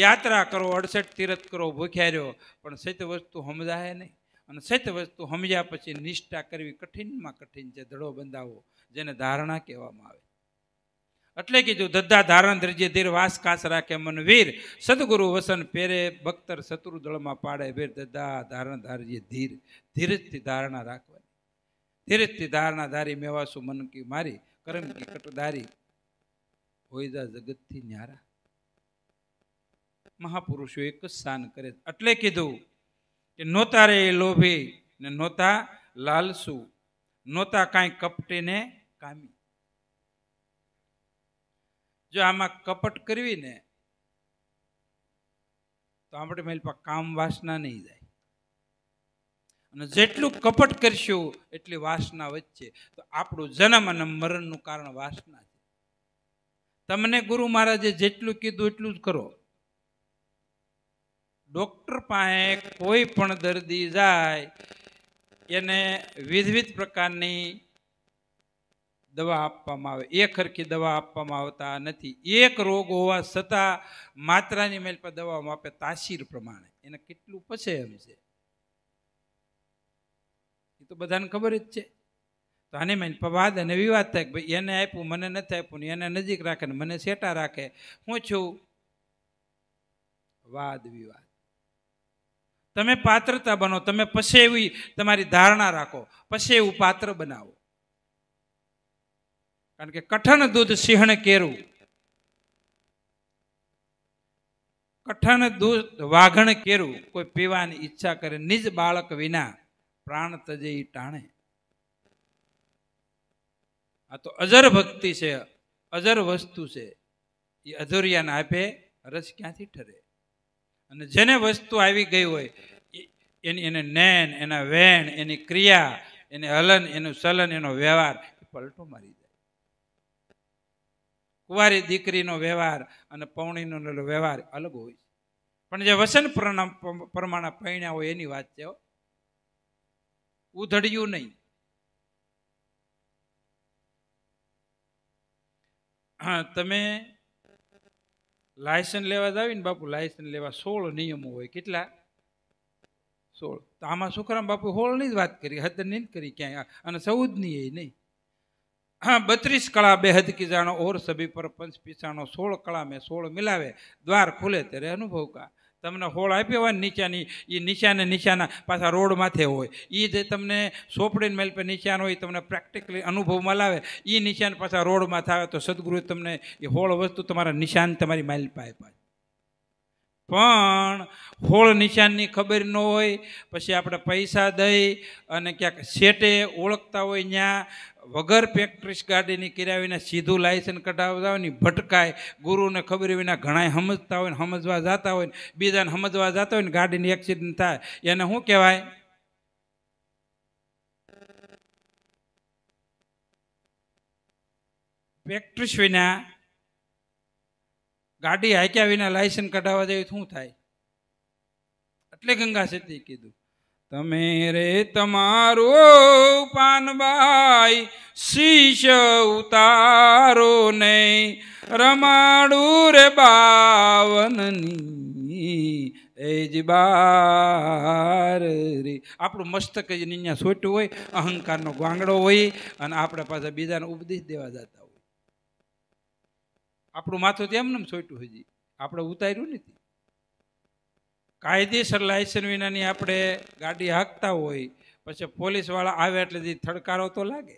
યાત્રા કરો અડસઠ તીરથ કરો ભૂખ્યા રહ્યો પણ સત્ય વસ્તુ સમજાય નહીં અને સત્ય વસ્તુ સમજ્યા પછી નિષ્ઠા કરવી કઠિનમાં કઠિન છે ધડો બંધાવો જેને ધારણા કહેવામાં આવે એટલે કે જો ધદ્ધા ધારણ ધ્રજે ધીર વાસ કાસ રાખે મન વીર સદગુરુ વસન પેરે બખ્તર શત્રુ દળમાં પાડે વીર ધદ્ધા ધારણ ધારજે ધીર ધીરજથી ધારણા રાખવાની ધીરજથી ધારણા ધારી મેવાસુ મન કી મારી કરમ કી કટધારી હોયદા જગતથી ન્યારા મહાપુરુષો એક જ સ્થાન કરે એટલે કીધું કે નહોતા રે લોભી ને નહોતા લાલસુ નહોતા કાંઈ ને કામી જો આમાં કપટ કરવી ને તો આપણે મારી પાસે કામ વાસના નહીં જાય અને જેટલું કપટ કરશું એટલી વાસના વચ્ચે તો આપણું જન્મ અને મરણનું કારણ વાસના છે તમને ગુરુ મહારાજે જેટલું કીધું એટલું જ કરો ડૉક્ટર પાસે કોઈ પણ દર્દી જાય એને વિધવિધ પ્રકારની દવા આપવામાં આવે એ ખરખી દવા આપવામાં આવતા નથી એક રોગ હોવા છતાં માત્રાની મેલ પર દવામાં આપે તાસીર પ્રમાણે એને કેટલું પછે એમ છે એ તો બધાને ખબર જ છે તો આની મેલ વાદ અને વિવાદ થાય કે ભાઈ એને આપ્યું મને નથી આપ્યું એને નજીક રાખે ને મને સેટા રાખે હું છું વાદ વિવાદ તમે પાત્રતા બનો તમે પછી એવી તમારી ધારણા રાખો પછી એવું પાત્ર બનાવો કારણ કે કઠણ દૂધ સિંહણ કેરું કઠણ દૂધ વાઘણ કેરું કોઈ પીવાની ઈચ્છા કરે નિજ બાળક વિના પ્રાણ તજે ટાણે આ તો અજર ભક્તિ છે અજર વસ્તુ છે એ અધુરિયાને આપે રસ ક્યાંથી ઠરે અને જેને વસ્તુ આવી ગઈ હોય એની એને નેન એના વેણ એની ક્રિયા એને હલન એનું સલન એનો વ્યવહાર પલટો મારી જાય કુંવારી દીકરીનો વ્યવહાર અને પૌણીનો વ્યવહાર અલગ હોય છે પણ જે વસન પ્રમાણે પૈણ્યા હોય એની વાત છે ઉધડ્યું નહીં હા તમે લાયસન્સ લેવા જ આવીને બાપુ લાયસન્સ લેવા સોળ નિયમો હોય કેટલા સોળ તો આમાં શું બાપુ હોળની જ વાત કરી હદ નહીં કરી ક્યાંય અને ચૌદની એ નહીં હા બત્રીસ કળા બેહદ કિજાણો ઓર સભી પર પંચ પીસાણો સોળ કળા મેં સોળ મિલાવે દ્વાર ખુલે ત્યારે અનુભવ કા તમને હોળ આપ્યો હોય નીચાની એ નીચાને નીચાના પાછા રોડ માથે હોય એ જે તમને સોપડીને મેલ પર નીચાનો હોય તમને પ્રેક્ટિકલી અનુભવ લાવે એ નીચાને પાછા રોડમાં થાય તો સદગુરુ તમને એ હોળ વસ્તુ તમારા નિશાન તમારી માઇલ પાય પાય પણ હોળ નિશાનની ખબર ન હોય પછી આપણે પૈસા દઈ અને ક્યાંક સેટે ઓળખતા હોય ત્યાં વગર પ્રેક્ટિસ ગાડીની કર્યા વિના સીધું લાયસન્સ કઢાવવાની ભટકાય ગુરુને ખબર વિના ઘણાય સમજતા હોય ને સમજવા જતા હોય ને બીજાને સમજવા જતા હોય ને ગાડીની એક્સિડન્ટ થાય એને શું કહેવાય પ્રેક્ટિસ વિના ગાડી હાંક્યા વિના લાયસન્સ કઢાવવા જેવી શું થાય એટલે ગંગા સિદ્ધિ કીધું તમે રે તમારો પાનબાઈ શીશ ઉતારો ને રમાડું રે બાવનની એજબાર રે આપણું મસ્તક જ નિયા સોટ્યું હોય અહંકારનો ગાંગડો હોય અને આપણા પાછા બીજાને ઉપદેશ દેવા જતા હોય આપણું માથું તેમ ને સોટ્યું હજી આપણે ઉતાર્યું નથી કાયદેસર લાયસન્સ વિનાની આપણે ગાડી હાંકતા હોય પછી પોલીસવાળા આવે એટલે થડકારો તો લાગે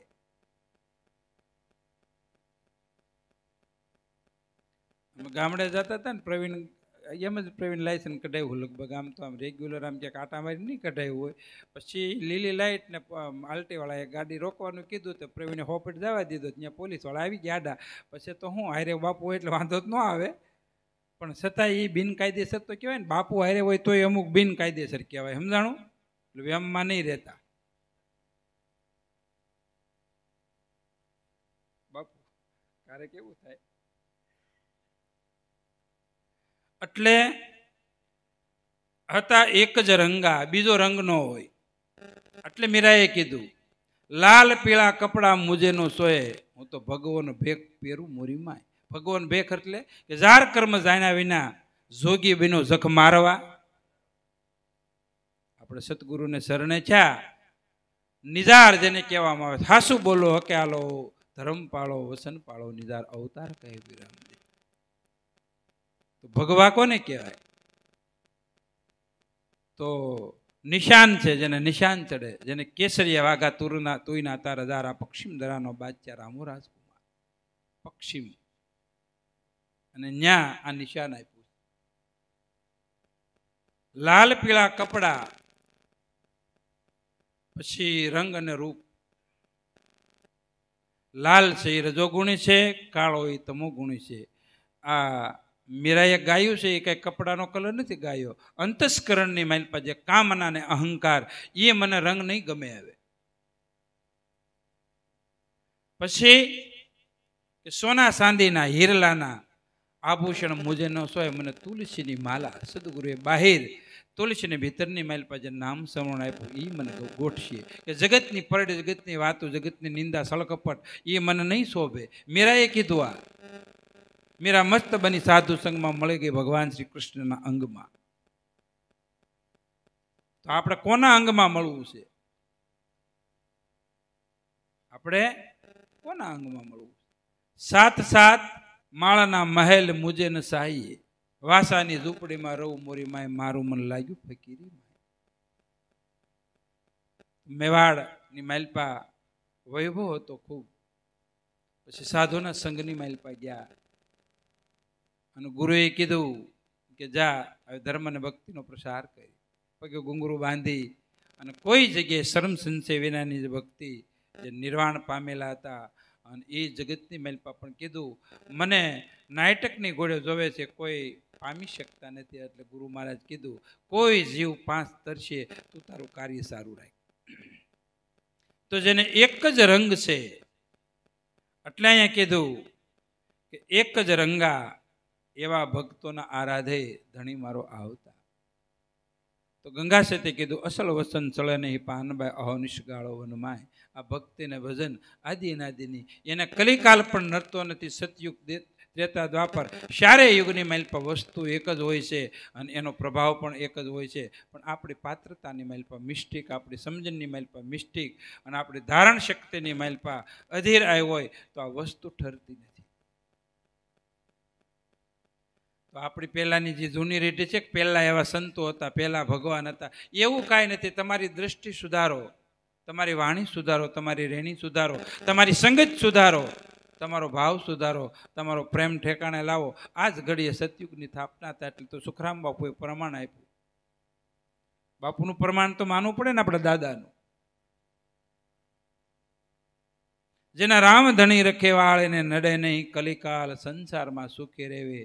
ગામડે જતા હતા ને પ્રવીણ એમ જ પ્રવીણ લાયસન્સ કઢાવ્યું લગભગ આમ તો આમ રેગ્યુલર આમ જે કાંટા મારી નહીં કઢાવ્યું હોય પછી લીલી લાઇટ ને આલટીવાળાએ ગાડી રોકવાનું કીધું તો પ્રવીણે હોપટ જવા દીધો ત્યાં પોલીસવાળા આવી ગયા આડા પછી તો હું હારે બાપુ એટલે વાંધો જ ન આવે પણ છતાં એ બિનકાયદેસર તો કહેવાય ને બાપુ હારે હોય તોય અમુક બિનકાયદેસર કહેવાય સમજાણું એટલે વ્યમમાં નહીં રહેતા બાપુ ક્યારે કેવું થાય એટલે હતા એક જ રંગા બીજો રંગ ન હોય એટલે મીરાએ કીધું લાલ પીળા કપડાં મુજેનો સોય હું તો ભગવાન ભેગ પહેરું મોરીમાં ભગવાન ભેખ એટલે કે જાર કર્મ જાણ્યા વિના જોગી બનો જખ મારવા આપણે સદગુરુને શરણે છા નિજાર જેને કહેવામાં આવે હાસુ બોલો હકે હાલો ધર્મ પાળો વસન પાળો નિજાર અવતાર કહે વિરામજી તો ભગવા કોને કહેવાય તો નિશાન છે જેને નિશાન ચડે જેને કેસરિયા વાઘા તુરના તુઈના તાર હજારા પક્ષિમ દરાનો બાચ્યા રામો રાજકુમાર પક્ષિમ અને ન્યા આ નિશાન આપ્યું લાલ પીળા કપડા પછી રંગ અને રૂપ લાલ છે એ રજોગુણી છે કાળો એ તમો તમોગુણી છે આ મીરાએ ગાયું છે એ કંઈ કપડાનો કલર નથી ગાયો અંતસ્કરણની માલપા પાસે કામના ને અહંકાર એ મને રંગ નહીં ગમે આવે પછી સોના ચાંદીના હીરલાના आभूषण मुझे न सोए मैंने तुलसी माला सदगुरु बाहर तुलसी ने भीतर मैल पाजे नाम समरण आप मन गोटे कि जगत की परड जगत की बात जगत की निंदा सड़कपट ये मन नहीं शोभे मेरा ये कीधु आ मेरा मस्त बनी साधु संग में मे गई भगवान श्री कृष्ण अंग में तो आप को अंग में मलव अपने को अंग में मलव सात सात માળાના મહેલ મુજે સાહીએ વાસાની ઝૂંપડીમાં રહું મોરી મારું મન લાગ્યું ફકીરી મેવાડની માલપા વૈભવ હતો ખૂબ પછી સાધુના સંઘની માલપા ગયા અને ગુરુએ કીધું કે જા હવે ધર્મ અને ભક્તિનો પ્રસાર કરી પગે ઘુંગરું બાંધી અને કોઈ જગ્યાએ શરમ સંચય વિનાની જ ભક્તિ જે નિર્વાણ પામેલા હતા અને એ જગતની મહેલપા પણ કીધું મને નાયટકની ઘોડે જોવે છે કોઈ પામી શકતા નથી એટલે ગુરુ મહારાજ કીધું કોઈ જીવ પાંચ તરશે તું તારું કાર્ય સારું રાખ તો જેને એક જ રંગ છે એટલે અહીંયા કીધું કે એક જ રંગા એવા ભક્તોના આરાધે ધણી મારો આવતા તો ગંગાશેતે કીધું અસલ વસન ચળે નહીં પાનભાઈ અહોનિશ ગાળો વનમાય આ ભક્તિને ભજન આદિ અનાદિની એને કલિકાલ પણ નરતો નથી સતયુગ ત્રેતા દ્વાપર શારે યુગની માલપા વસ્તુ એક જ હોય છે અને એનો પ્રભાવ પણ એક જ હોય છે પણ આપણી પાત્રતાની માલપા મિસ્ટેક આપણી સમજણની માલપા મિસ્ટેક અને આપણી ધારણ શક્તિની માલપા અધીર આવી હોય તો આ વસ્તુ ઠરતી નથી તો આપણી પહેલાંની જે જૂની રેટી છે કે પહેલાં એવા સંતો હતા પહેલાં ભગવાન હતા એવું કાંઈ નથી તમારી દ્રષ્ટિ સુધારો તમારી વાણી સુધારો તમારી રહેણી સુધારો તમારી સંગત સુધારો તમારો ભાવ સુધારો તમારો પ્રેમ ઠેકાણે લાવો આ જ ઘડીએ સતયુગની સ્થાપના હતા એટલે તો સુખરામ બાપુએ પ્રમાણ આપ્યું બાપુનું પ્રમાણ તો માનવું પડે ને આપણા દાદાનું જેના રામધણી રખે વાળે ને નડે નહીં કલિકાલ સંસારમાં સુખી રહેવે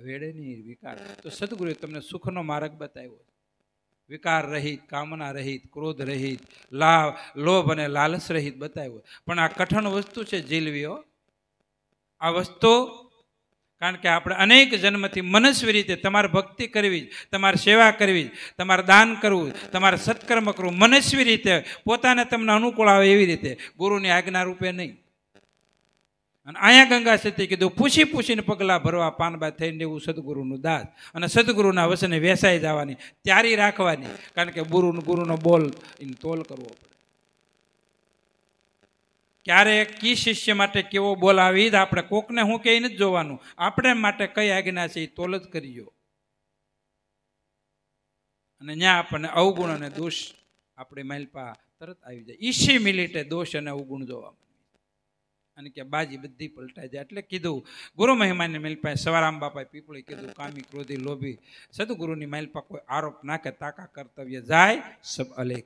વેડેની વિકાર તો સદગુરુએ તમને સુખનો માર્ગ બતાવ્યો વિકાર રહિત કામના રહિત ક્રોધ રહિત લાભ લોભ અને લાલચ રહિત બતાવ્યો પણ આ કઠણ વસ્તુ છે જીલવીઓ આ વસ્તુ કારણ કે આપણે અનેક જન્મથી મનસ્વી રીતે તમારે ભક્તિ કરવી તમારે સેવા કરવી તમારે દાન કરવું તમારે સત્કર્મ કરવું મનસ્વી રીતે પોતાને તમને અનુકૂળ આવે એવી રીતે ગુરુની આજ્ઞા રૂપે નહીં અને અહીંયા ગંગા સતી કીધું પૂછી પૂછીને પગલા ભરવા પાનબા થઈને એવું સદગુરુનું દાસ અને સદગુરુના વસને વેસાઈ જવાની ત્યારી રાખવાની કારણ કે ગુરુ ગુરુનો બોલ એને તોલ કરવો પડે ક્યારે કી શિષ્ય માટે કેવો બોલ આવી જ આપણે કોકને હું કહી જ જોવાનું આપણે માટે કઈ આજ્ઞા છે એ તોલ જ કરીજો અને ત્યાં આપણને અવગુણ અને દોષ આપણે માઇલપા તરત આવી જાય ઈસી મિલિટે દોષ અને અવગુણ જોવા મળે અને કે બાજી બધી પલટાઈ જાય એટલે કીધું ગુરુ મહિમાને મેલપાએ સવારામ બાપાએ પીપળી કીધું કામી ક્રોધી લોભી સદગુરુની મેલપા કોઈ આરોપ ના કે તાકા કર્તવ્ય જાય સબ અલે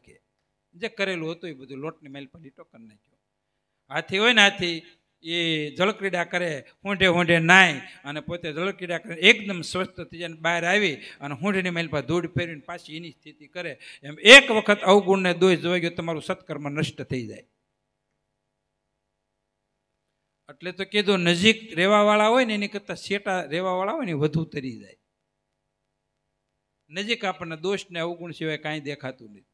જે કરેલું હતું એ બધું લોટની મેલપા લીટો કરી નાખ્યો હાથી હોય ને હાથી એ જળક્રીડા કરે ઊંઢે ઊંઢે નાય અને પોતે જળક્રીડા કરે એકદમ સ્વસ્થ થઈ જાય બહાર આવી અને ઊંઢની માઇલ પર ધૂળ ફેરવીને પાછી એની સ્થિતિ કરે એમ એક વખત અવગુણને દોષ જોઈ ગયો તમારું સત્કર્મ નષ્ટ થઈ જાય એટલે તો કીધો નજીક રહેવાવાળા હોય ને એની કરતાં શેટા રહેવાવાળા હોય ને વધુ તરી જાય નજીક આપણને દોષ ને અવગુણ સિવાય કાંઈ દેખાતું નથી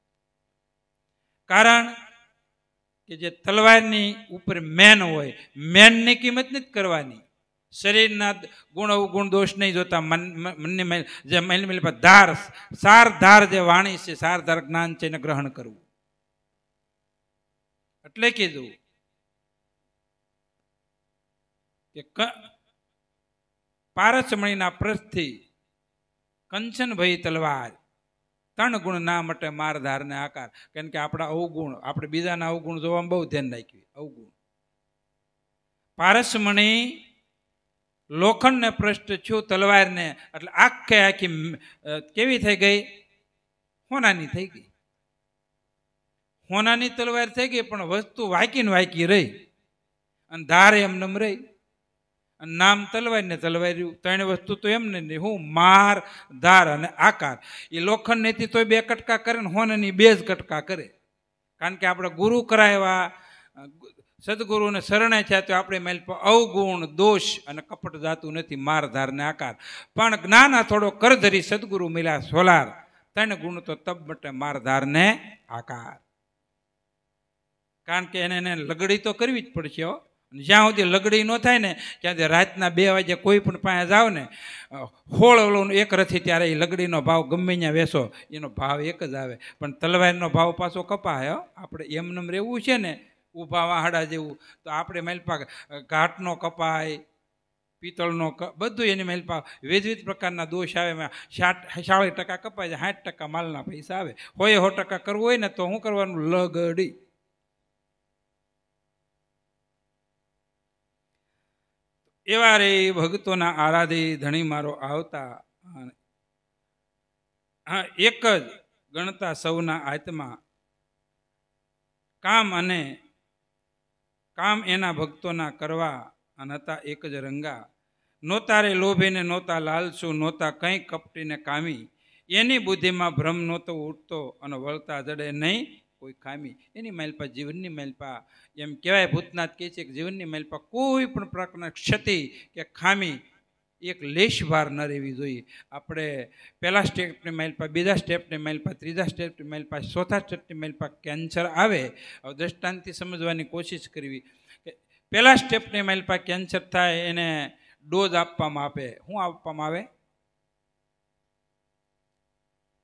કારણ કે જે તલવારની ઉપર મેન હોય મેનની કિંમત નથી કરવાની શરીરના ગુણ અવગુણ દોષ નહીં જોતા મન મનની જે મહિલ મહિલ પર ધાર સાર ધાર જે વાણી છે સાર ધાર જ્ઞાન છે એને ગ્રહણ કરવું એટલે કીધું કે પારસમણીના પ્રસ્થથી કંચનભાઈ તલવાર ત્રણ ગુણ ના માટે માર ધારને આકાર કેમ કે આપણા અવગુણ આપણે બીજાના અવગુણ જોવામાં બહુ ધ્યાન રાખ્યું અવગુણ પારસમણી લોખંડને પૃષ્ઠ છું તલવારને એટલે આખે આખી કેવી થઈ ગઈ હોનાની થઈ ગઈ હોનાની તલવાર થઈ ગઈ પણ વસ્તુ વાંકીને વાંકી રહી અને ધારે એમ રહી નામ તલવાય ને તલવાર્યું ત્રણ વસ્તુ તો એમ ને હું માર ધાર અને આકાર એ લોખંડ નથી તોય બે કટકા કરે ને હોને ની બે જ કટકા કરે કારણ કે આપણે ગુરુ કરાવ્યા સદગુરુને શરણે છે તો આપણે મેલ અવગુણ દોષ અને કપટ જાતું નથી માર ધારને આકાર પણ જ્ઞાન થોડો કર ધરી સદગુરુ મિલ્યા સોલાર ત્રણ ગુણ તો તબ માટે માર ધારને આકાર કારણ કે એને એને લગડી તો કરવી જ પડશે હો અને જ્યાં સુધી લગડી ન થાય ને ત્યાંથી રાતના બે વાગે કોઈ પણ પાસે જાઓ ને હોળ ઓલોનું એક રથી ત્યારે એ લગડીનો ભાવ ગમે ત્યાં વેસો એનો ભાવ એક જ આવે પણ તલવારનો ભાવ પાછો કપાય આપણે એમનેમ રહેવું છે ને ઊભા વાહડા જેવું તો આપણે મેલપા ઘાટનો કપાય પિત્તળનો ક બધું એની મેલપા વિવિધ પ્રકારના દોષ આવે એમાં સાઠ સાઠ ટકા કપાય છે સાઠ ટકા માલના પૈસા આવે હોય હો ટકા કરવું હોય ને તો શું કરવાનું લગડી એવા રે ભક્તોના આરાધે ધણી મારો આવતા હા એક જ ગણતા સૌના આત્મા કામ અને કામ એના ભક્તોના કરવા અને હતા એક જ રંગા નહોતા રે લોભીને નહોતા લાલસુ નહોતા કંઈ કપટીને કામી એની બુદ્ધિમાં ભ્રમ નહોતો ઉઠતો અને વળતા જડે નહીં કોઈ ખામી એની માલપા જીવનની માલપા એમ કહેવાય ભૂતનાથ કહે છે કે જીવનની માલપા કોઈ પણ પ્રકારના ક્ષતિ કે ખામી એક લેશ ભાર ન રહેવી જોઈએ આપણે પહેલા સ્ટેપની માલપા બીજા સ્ટેપની માલપા ત્રીજા સ્ટેપની માલપા ચોથા સ્ટેપની માલપા કેન્સર આવે હવે દ્રષ્ટાંતથી સમજવાની કોશિશ કરવી કે પહેલા સ્ટેપની માલપા કેન્સર થાય એને ડોઝ આપવામાં આપે શું આપવામાં આવે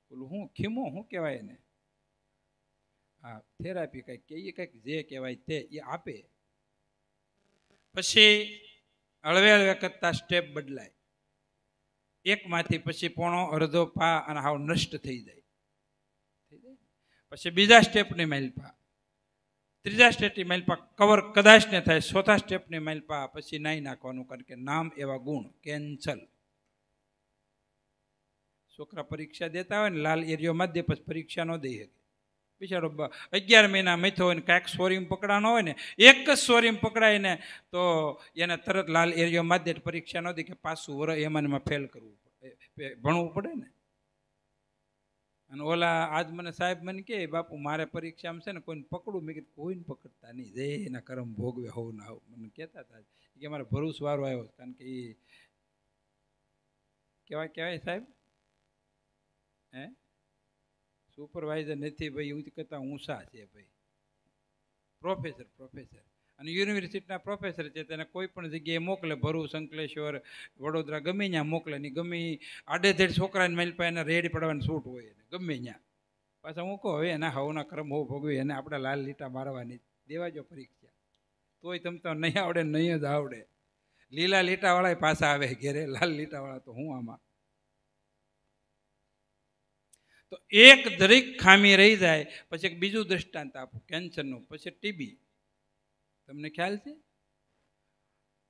પેલું શું ખીમો શું કહેવાય એને આ થેરાપી કંઈક કે એ કંઈક જે કહેવાય તે એ આપે પછી હળવે હળવે કરતા સ્ટેપ બદલાય એકમાંથી પછી પોણો અડધો પા અને હાવ નષ્ટ થઈ જાય પછી બીજા સ્ટેપની માઇલપા ત્રીજા સ્ટેપની માઇલપા કવર કદાચ ને થાય ચોથા સ્ટેપની માઇલપા પછી નાઈ નાખવાનું કારણ કે નામ એવા ગુણ કેન્સલ છોકરા પરીક્ષા દેતા હોય ને લાલ એરિયો જ પછી પરીક્ષા ન દઈ શકે બિચારો અગિયાર મહિના મથ્યો હોય ને કાંઈક સ્વરીમ પકડાનો હોય ને એક જ પકડાય ને તો એને તરત લાલ એરિયો માધ્યટ પરીક્ષા નહોતી કે પાછું વર એમાં એમાં ફેલ કરવું પડે ભણવું પડે ને અને ઓલા આજ મને સાહેબ મને કહે બાપુ મારે પરીક્ષામાં છે ને કોઈને પકડું મેં કીધું કોઈને પકડતા નહીં જે એના કરમ ભોગવે હોવ ના હોવ મને કહેતા હતા કે મારે ભરૂસ વારો આવ્યો કારણ કે એ કહેવાય કહેવાય સાહેબ હે સુપરવાઇઝર નથી ભાઈ હું કરતાં ઊંચા છે ભાઈ પ્રોફેસર પ્રોફેસર અને યુનિવર્સિટીના પ્રોફેસર છે તેને કોઈ પણ જગ્યાએ મોકલે ભરૂચ સંકલેશ્વર વડોદરા ગમે ત્યાં મોકલે ને ગમે આડેધડ છોકરાને મેલ પાસે એને રેડ પડવાની છૂટ હોય એને ગમે ત્યાં પાછા હું કહું હવે એના હવના કર્મ હોવ ભોગવી એને આપણે લાલ લીટા મારવાની દેવાજો પરીક્ષા તોય તમ તો નહીં આવડે નહીં જ આવડે લીલા લીટાવાળા પાછા આવે ઘેરે લાલ લીટાવાળા તો હું આમાં તો એક દરેક ખામી રહી જાય પછી એક બીજું દ્રષ્ટાંત આપું કેન્સરનું પછી ટીબી તમને ખ્યાલ છે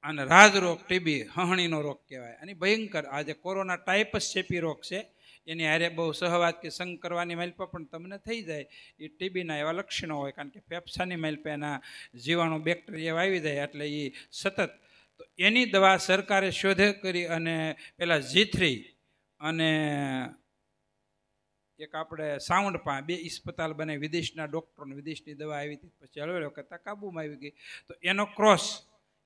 અને રાજરોગ ટીબી હહણીનો રોગ કહેવાય અને ભયંકર આ જે કોરોના ટાઈપ જ ચેપી રોગ છે એની હારે બહુ સહવાદ કે સંગ કરવાની માલપા પણ તમને થઈ જાય એ ટીબીના એવા લક્ષણો હોય કારણ કે ફેફસાની માલપા એના જીવાણુ બેક્ટેરિયા આવી જાય એટલે એ સતત તો એની દવા સરકારે શોધે કરી અને પહેલાં થ્રી અને એક આપણે સાઉન્ડ પા બે ઇસ્પતાલ બને વિદેશના ડૉક્ટરોને વિદેશની દવા આવી હતી પછી હળવેળો કરતાં કાબૂમાં આવી ગઈ તો એનો ક્રોસ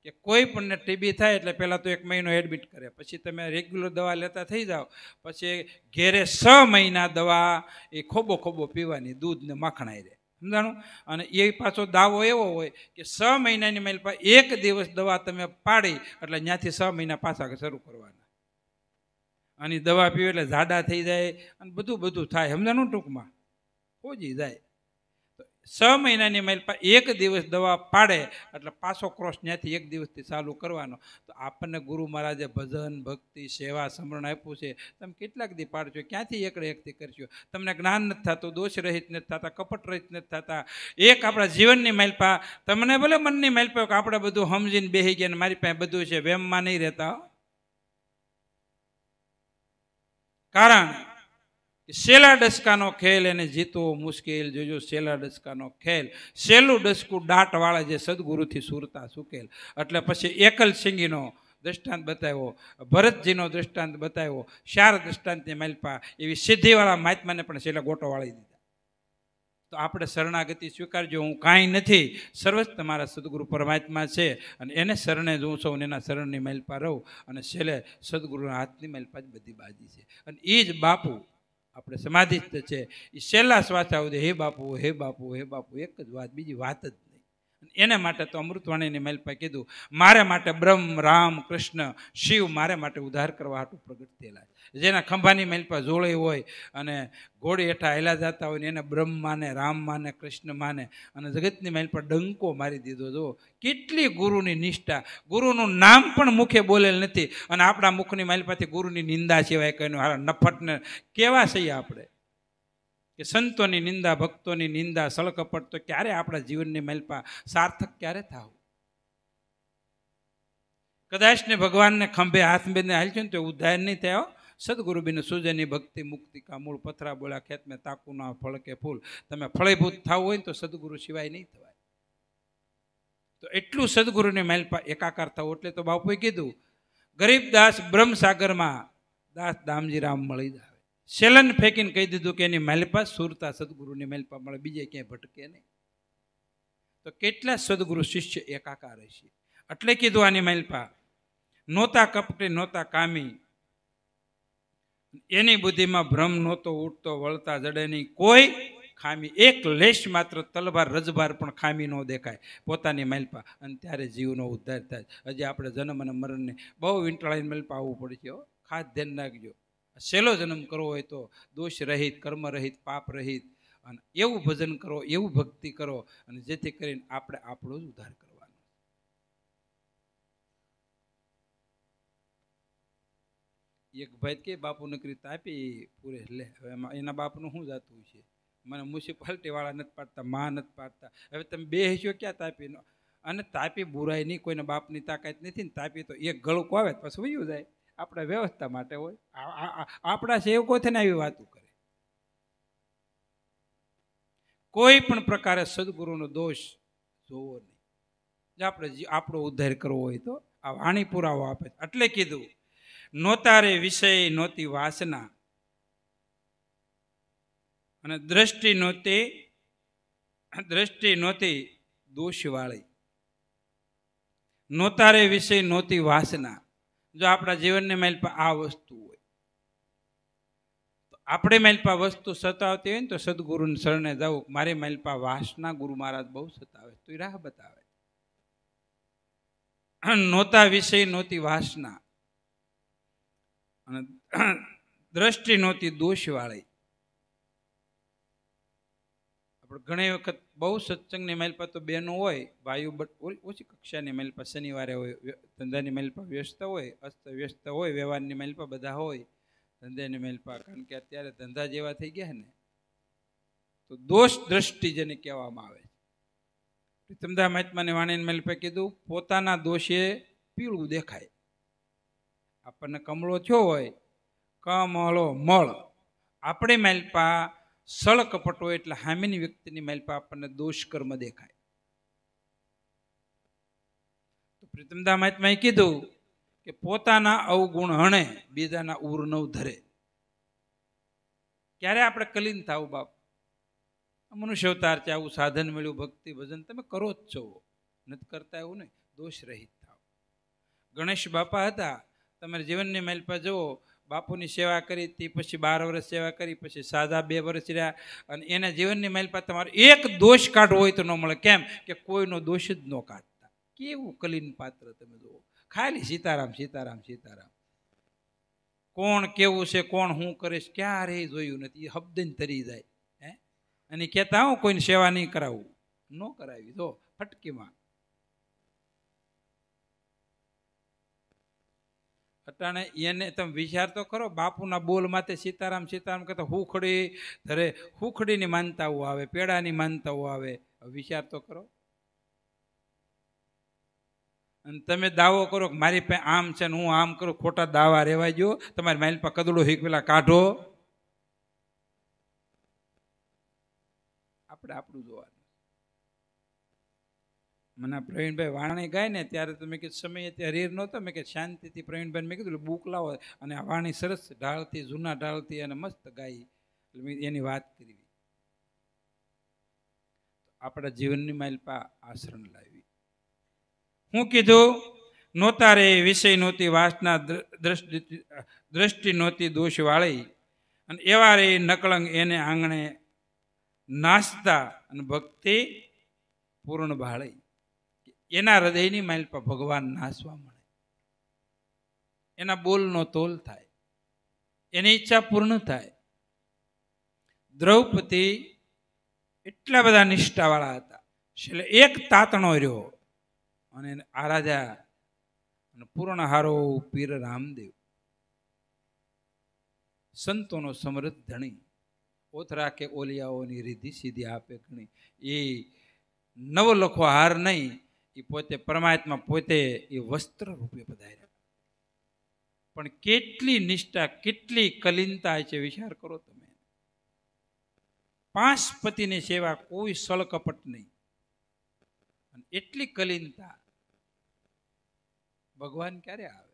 કે કોઈ પણને ટીબી થાય એટલે પહેલાં તો એક મહિનો એડમિટ કરે પછી તમે રેગ્યુલર દવા લેતા થઈ જાઓ પછી ઘેરે છ મહિના દવા એ ખોબો ખોબો પીવાની દૂધને માખણાઈ રહે સમજાણું અને એ પાછો દાવો એવો હોય કે છ મહિનાની મેલ એક દિવસ દવા તમે પાડી એટલે ત્યાંથી છ મહિના પાછા શરૂ કરવાના અને દવા પીવે એટલે ઝાડા થઈ જાય અને બધું બધું થાય સમજાણું ટૂંકમાં પહોંચી જાય છ મહિનાની માઇલ એક દિવસ દવા પાડે એટલે પાછો ક્રોસ ત્યાંથી એક દિવસથી ચાલુ કરવાનો તો આપણને ગુરુ મહારાજે ભજન ભક્તિ સેવા સમરણ આપ્યું છે તમે કેટલાક દી પાડશો ક્યાંથી એકડે એકથી કરશો તમને જ્ઞાન નથી થતું દોષ રહિત નથી થતા કપટ રહિત નથી થતા એક આપણા જીવનની માઇલપા તમને ભલે મનની માઇલપા કે આપણે બધું સમજીને બેસી ગયા ને મારી પાસે બધું છે વેમમાં નહીં રહેતા કારણ કે સેલા ડસકાનો ખેલ એને જીતવો મુશ્કેલ જોજો સેલા ડસકાનો ખેલ સેલું ડસકું દાંટવાળા જે સદગુરુથી સુરતા સુકેલ એટલે પછી એકલ સિંગીનો દ્રષ્ટાંત બતાવ્યો ભરતજીનો દ્રષ્ટાંત બતાવ્યો શાર દ્રષ્ટાંતની માલપા એવી સિદ્ધિવાળા મહાત્માને પણ સેલા ગોટો વાળી દીધા તો આપણે શરણાગતિ સ્વીકારજો હું કાંઈ નથી સર્વસ તમારા સદગુરુ પરમાત્મા છે અને એને શરણે જ હું સૌને એના શરણની મહેલપા રહું અને છેલ્લે સદગુરુના હાથની મહેલપા જ બધી બાજી છે અને એ જ બાપુ આપણે સમાધિસ્થ છે એ છેલ્લા શ્વાસા સુધી હે બાપુ હે બાપુ હે બાપુ એક જ વાત બીજી વાત જ એને માટે તો અમૃતવાણીની મહેલપા કીધું મારે માટે બ્રહ્મ રામ કૃષ્ણ શિવ મારે માટે ઉદ્ધાર કરવા હાટું પ્રગટ થયેલા જેના ખંભાની મહેલપા જોડે હોય અને ઘોડી હેઠા હેલા જતા હોય ને એને બ્રહ્મ માને રામ માને કૃષ્ણ માને અને જગતની પર ડંકો મારી દીધો જો કેટલી ગુરુની નિષ્ઠા ગુરુનું નામ પણ મુખે બોલેલ નથી અને આપણા મુખની મહેલપાથી ગુરુની નિંદા સિવાય કહીને હારા નફટને કેવા છીએ આપણે કે સંતોની નિંદા ભક્તોની નિંદા સળકપટ તો ક્યારે આપણા જીવનની મેલપા સાર્થક ક્યારે થાવ કદાચ ને ભગવાનને ખંભે હાથ બેને હાલશે ને તો ઉદ્ધાર નહીં થયો સદગુરુબીન સૂજનની ભક્તિ મુક્તિ કા મૂળ પથરા બોલા ખેત મેં તાકુના ફળ કે ફૂલ તમે ફળીભૂત થવું હોય ને તો સદગુરુ સિવાય નહીં થવાય તો એટલું સદગુરુની મેલપા એકાકાર થવું એટલે તો બાપુએ કીધું ગરીબ દાસ બ્રહ્મસાગરમાં દાસ દામજીરામ મળીદા શેલન ફેંકીને કહી દીધું કે એની મહેલપા સુરતા સદગુરુની મહેલપા મળે બીજે ક્યાંય ભટકે નહીં તો કેટલા સદગુરુ શિષ્ય એકાકાર છે એટલે કીધું આની મહેલપા નહોતા કપટી નહોતા કામી એની બુદ્ધિમાં ભ્રમ નહોતો ઉઠતો વળતા જડે નહીં કોઈ ખામી એક લેશ માત્ર તલવાર રજભાર પણ ખામી ન દેખાય પોતાની મહેલપા અને ત્યારે જીવનો ઉદ્ધાર થાય હજી આપણે જન્મ અને મરણને બહુ વિંટળાઈને મહેલપા આવવું પડશે હો ખાસ ધ્યાન રાખજો છેલ્લો જન્મ કરવો હોય તો દોષ રહિત કર્મ રહિત પાપ રહિત અને એવું ભજન કરો એવું ભક્તિ કરો અને જેથી કરીને આપણે આપણો જ ઉદ્ધાર કરવાનો એક ભાઈ કે બાપુ નકરી તાપી પૂરે લે હવે એના બાપનું શું જાતું છે મને મ્યુનિસિપાલિટી વાળા નથી પાડતા મા નથી પાડતા હવે તમે બે હેસ્યો ક્યાં તાપીનો અને તાપી બુરાય નહીં કોઈના બાપની તાકાત નથી ને તાપી તો એક ગળું આવે પછી વયું જાય આપણે વ્યવસ્થા માટે હોય આપણા સેવકો થઈને આવી વાતો કરે કોઈ પણ પ્રકારે સદગુરુનો દોષ જોવો નહીં આપણે આપણો ઉદ્ધાર કરવો હોય તો આ વાણી પુરાવો આપે એટલે કીધું નોતારે વિષય નોતી વાસના અને દ્રષ્ટિ નહોતી દ્રષ્ટિ નહોતી દોષવાળી નોતારે વિષય નહોતી વાસના જો આપણા જીવનને માલપા આ વસ્તુ હોય આપણે માલપા વસ્તુ સતાવતી હોય ને તો સદગુરુને શરણે જવું મારે માલપા વાસના ગુરુ મહારાજ બહુ સતાવે તો રાહ બતાવે નહોતા વિષય નહોતી વાસના અને દ્રષ્ટિ નહોતી દોષવાળી પણ ઘણી વખત બહુ સત્સંગની મહેલપા તો બહેનો હોય ભાઈઓ ઓછી કક્ષાની મહેલપા શનિવારે હોય ધંધાની મહેલપા વ્યસ્ત હોય અસ્ત વ્યસ્ત હોય વ્યવહારની મહેલપા બધા હોય ધંધાની મહેલપા કારણ કે અત્યારે ધંધા જેવા થઈ ગયા ને તો દોષ દ્રષ્ટિ જેને કહેવામાં આવે છે પ્રીતમદા મહાત્માને વાણીની મહેલપા કીધું પોતાના દોષે પીળું દેખાય આપણને કમળો થયો હોય કમળો મળ આપણે મહેલપા સળ કપટ હોય એટલે હામીની વ્યક્તિની માલપા આપણને કર્મ દેખાય તો પ્રીતમદા મહાત્માએ કીધું કે પોતાના અવગુણ હણે બીજાના ઉર ઉર્ણવ ધરે ક્યારે આપણે કલીન થાવ બાપ મનુષ્ય અવતાર છે આવું સાધન મળ્યું ભક્તિ ભજન તમે કરો જ છો નથી કરતા એવું નહીં દોષ રહિત થાવ ગણેશ બાપા હતા તમારા જીવનની માલપા જુઓ બાપુની સેવા કરી તે પછી બાર વર્ષ સેવા કરી પછી સાદા બે વર્ષ રહ્યા અને એના જીવનની માલપા તમારો એક દોષ કાઢવો હોય તો ન મળે કેમ કે કોઈનો દોષ જ ન કાઢતા કેવું કલીન પાત્ર તમે જુઓ ખાલી સીતારામ સીતારામ સીતારામ કોણ કેવું છે કોણ હું કરીશ ક્યારે જોયું નથી એ હબ્દન તરી જાય હે અને કહેતા હું કોઈની સેવા નહીં કરાવું ન કરાવી જો ફટકીમાં અટાણે એને તમે વિચાર તો કરો બાપુના બોલ માટે સીતારામ સીતારામ કરતા હુખડી ધરે હુખડીની માનતાઓ આવે પેડાની માનતાઓ આવે વિચાર તો કરો અને તમે દાવો કરો કે મારી પાસે આમ છે ને હું આમ કરું ખોટા દાવા રહેવા ગયો તમારી માઇલ પર કદડો હિક પેલા કાઢો આપણે આપણું જોવાનું મને પ્રવીણભાઈ વાણી ગાય ને ત્યારે તો મેં કીધું સમય ત્યાં રેર નહોતો મેં કે શાંતિથી પ્રવીણભાઈ મેં કીધું બુક લાવો અને આ વાણી સરસ ઢાળતી જૂના ઢાળતી અને મસ્ત ગાઈ એટલે મેં એની વાત કરી આપણા જીવનની માલપા આશરણ લાવી હું કીધું નહોતા રે વિષય નહોતી વાસના દ્રષ્ટિ દ્રષ્ટિ નહોતી દોષ વાળી અને એવા રે નકળંગ એને આંગણે નાચતા અને ભક્તિ પૂર્ણ ભાળી એના હૃદયની માઇલ પર ભગવાન નાસવા મળે એના બોલનો તોલ થાય એની ઈચ્છા પૂર્ણ થાય દ્રૌપદી એટલા બધા નિષ્ઠાવાળા હતા એટલે એક તાતણો રહ્યો અને આ રાજા પૂર્ણ હારો પીર રામદેવ સંતોનો સમૃદ્ધ ધણી ઓથરા કે ઓલિયાઓની રીધી સીધી આપે ઘણી એ નવલખો હાર નહીં એ પોતે પરમાત્મા પોતે એ વસ્ત્ર રૂપે પધાર્યા પણ કેટલી નિષ્ઠા કેટલી કલિનતા છે વિચાર કરો તમે પાંચ પતિની સેવા કોઈ સળકપટ નહીં અને એટલી કલિનતા ભગવાન ક્યારે આવે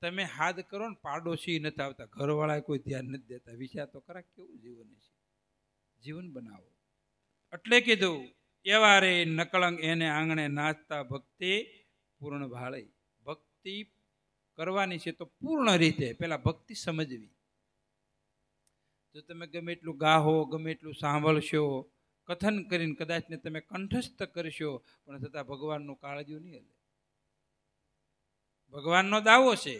તમે હાથ કરો ને પાડોશી નથી આવતા ઘરવાળા કોઈ ધ્યાન નથી દેતા વિચાર તો ખરા કેવું જીવન છે જીવન બનાવો એટલે કીધું એવા નકળંગ એને આંગણે નાચતા ભક્તિ પૂર્ણ ભાળી ભક્તિ કરવાની છે તો પૂર્ણ રીતે પહેલાં ભક્તિ સમજવી જો તમે ગમે એટલું ગાહો ગમે એટલું સાંભળશો કથન કરીને કદાચને તમે કંઠસ્થ કરશો પણ છતાં ભગવાનનું કાળજું નહીં હલે ભગવાનનો દાવો છે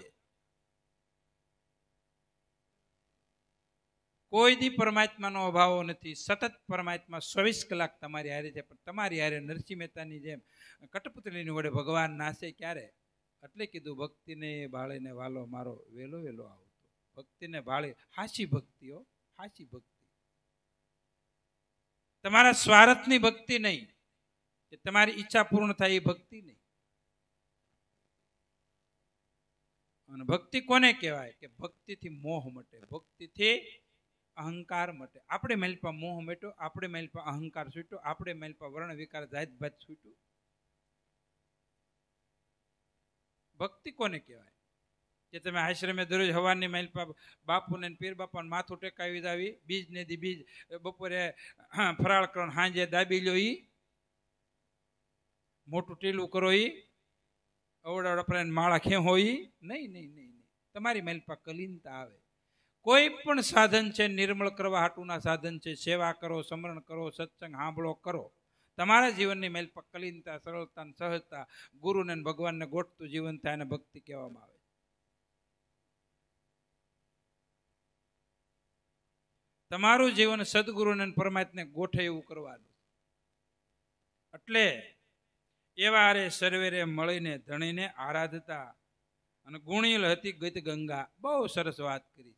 કોઈ દી પરમાત્માનો અભાવ નથી સતત પરમાત્મા ચોવીસ કલાક તમારી હારે છે પણ તમારી હારે નરસિંહ મહેતાની જેમ કટપુતળીની વડે ભગવાન નાશે ક્યારે એટલે કીધું ભક્તિને ભાળીને વાલો મારો વેલો વેલો આવતો ભક્તિને ભાળે હાસી ભક્તિઓ હાસી ભક્તિ તમારા સ્વાર્થની ભક્તિ નહીં કે તમારી ઈચ્છા પૂર્ણ થાય એ ભક્તિ નહીં અને ભક્તિ કોને કહેવાય કે ભક્તિથી મોહ મટે ભક્તિથી अहंकार मटे अपने मेल पर मोह मेटो अपने मेल पर अहंकार छूटो अपने मेल पर वर्ण विकार जाहिर भेद छूटो भक्ति को कहवा जे ते आश्रम में दरोज हवा मेल ने पीर बापा ने माथू बीज ने दी बीज बपोरे फराड़ हांजे दाबी लो मोटू टेलू करो ई अवड़ा माला खेम हो नहीं नहीं कलीनता आए કોઈ પણ સાધન છે નિર્મળ કરવા હાટુના સાધન છે સેવા કરો સ્મરણ કરો સત્સંગ સાંભળો કરો તમારા જીવનની મેલ કલીનતા સરળતા સહજતા ગુરુને ભગવાનને ગોઠતું જીવન થાય અને ભક્તિ કહેવામાં આવે તમારું જીવન સદગુરુને પરમાત્મને ગોઠે એવું કરવાનું એટલે એવા અરે સર્વેરે મળીને ધણીને આરાધતા અને ગુણીલ હતી ગીત ગંગા બહુ સરસ વાત કરી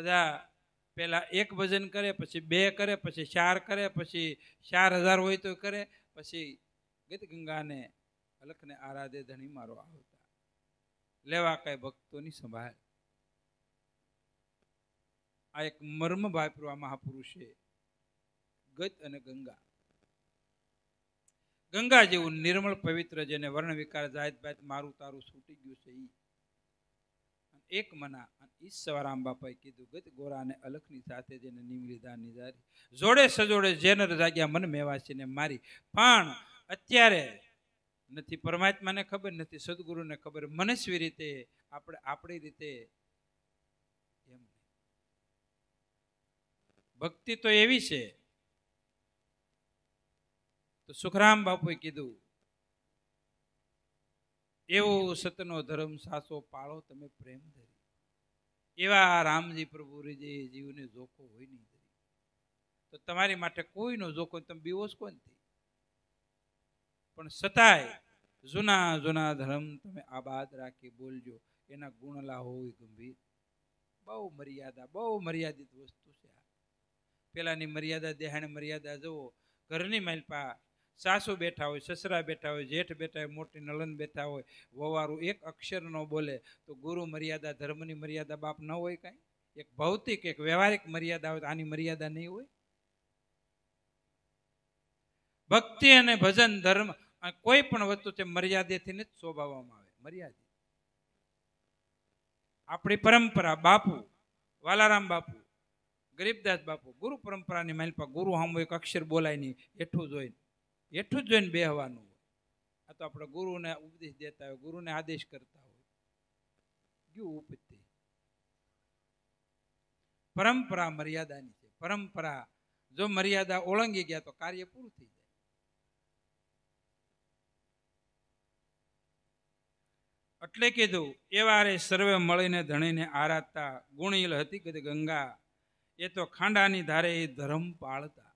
બધા પહેલાં એક ભજન કરે પછી બે કરે પછી ચાર કરે પછી ચાર હજાર હોય તો કરે પછી ગીત ગંગાને અલખને આરાધે ધણી મારો આવતા લેવા કઈ ભક્તોની સંભાળ આ એક મર્મ વાપરવા મહાપુરુષે ગત અને ગંગા ગંગા જેવું નિર્મળ પવિત્ર જેને વર્ણ વિકાર જાત ભાત મારું તારું છૂટી ગયું છે એ એક મના ઈશ્વરામ બાપાએ કીધું ગત ગોરાને અલખની સાથે જેને નિમરીધા નિધારી જોડે સજોડે જેને જાગ્યા મન ને મારી પણ અત્યારે નથી પરમાત્માને ખબર નથી સદગુરુને ખબર મનસ્વી રીતે આપણે આપણી રીતે એમ ભક્તિ તો એવી છે તો સુખરામ બાપુએ કીધું એવો સતનો ધર્મ સાસો પાળો તમે પ્રેમ ધરી એવા રામજી પ્રભુરે જે જીવને જોખો હોય નહીં ધરી તો તમારી માટે કોઈનો જોખો તમે બીવોશ કોણ થઈ પણ સતાય જૂના જૂના ધર્મ તમે આબાદ રાખી બોલજો એના ગુણલા હોય ગંભીર બહુ મર્યાદા બહુ મર્યાદિત વસ્તુ છે પેલાની મર્યાદા દેહાની મર્યાદા જુઓ ઘરની માલપા સાસુ બેઠા હોય સસરા બેઠા હોય જેઠ બેઠા હોય મોટી નલન બેઠા હોય વવારું એક અક્ષર ન બોલે તો ગુરુ મર્યાદા ધર્મની મર્યાદા બાપ ન હોય કાંઈ એક ભૌતિક એક વ્યવહારિક મર્યાદા હોય આની મર્યાદા નહીં હોય ભક્તિ અને ભજન ધર્મ કોઈ પણ વસ્તુ તે મર્યાદેથી જ શોભાવવામાં આવે મર્યાદે આપણી પરંપરા બાપુ વાલારામ બાપુ ગરીબદાસ બાપુ ગુરુ પરંપરાની પર ગુરુ હમ એક અક્ષર બોલાય નહીં એઠું જોઈને હેઠું જોઈને બેહવાનું આ તો આપણે ગુરુને ઉપદેશ દેતા હોય ગુરુને આદેશ કરતા હોય ગયું ઉપતે પરંપરા મર્યાદાની છે પરંપરા જો મર્યાદા ઓળંગી ગયા તો કાર્ય પૂરું થઈ જાય એટલે કીધું એ વારે સર્વે મળીને ધણીને આરાતા ગુણીલ હતી કે ગંગા એ તો ખાંડાની ધારે ધર્મ પાળતા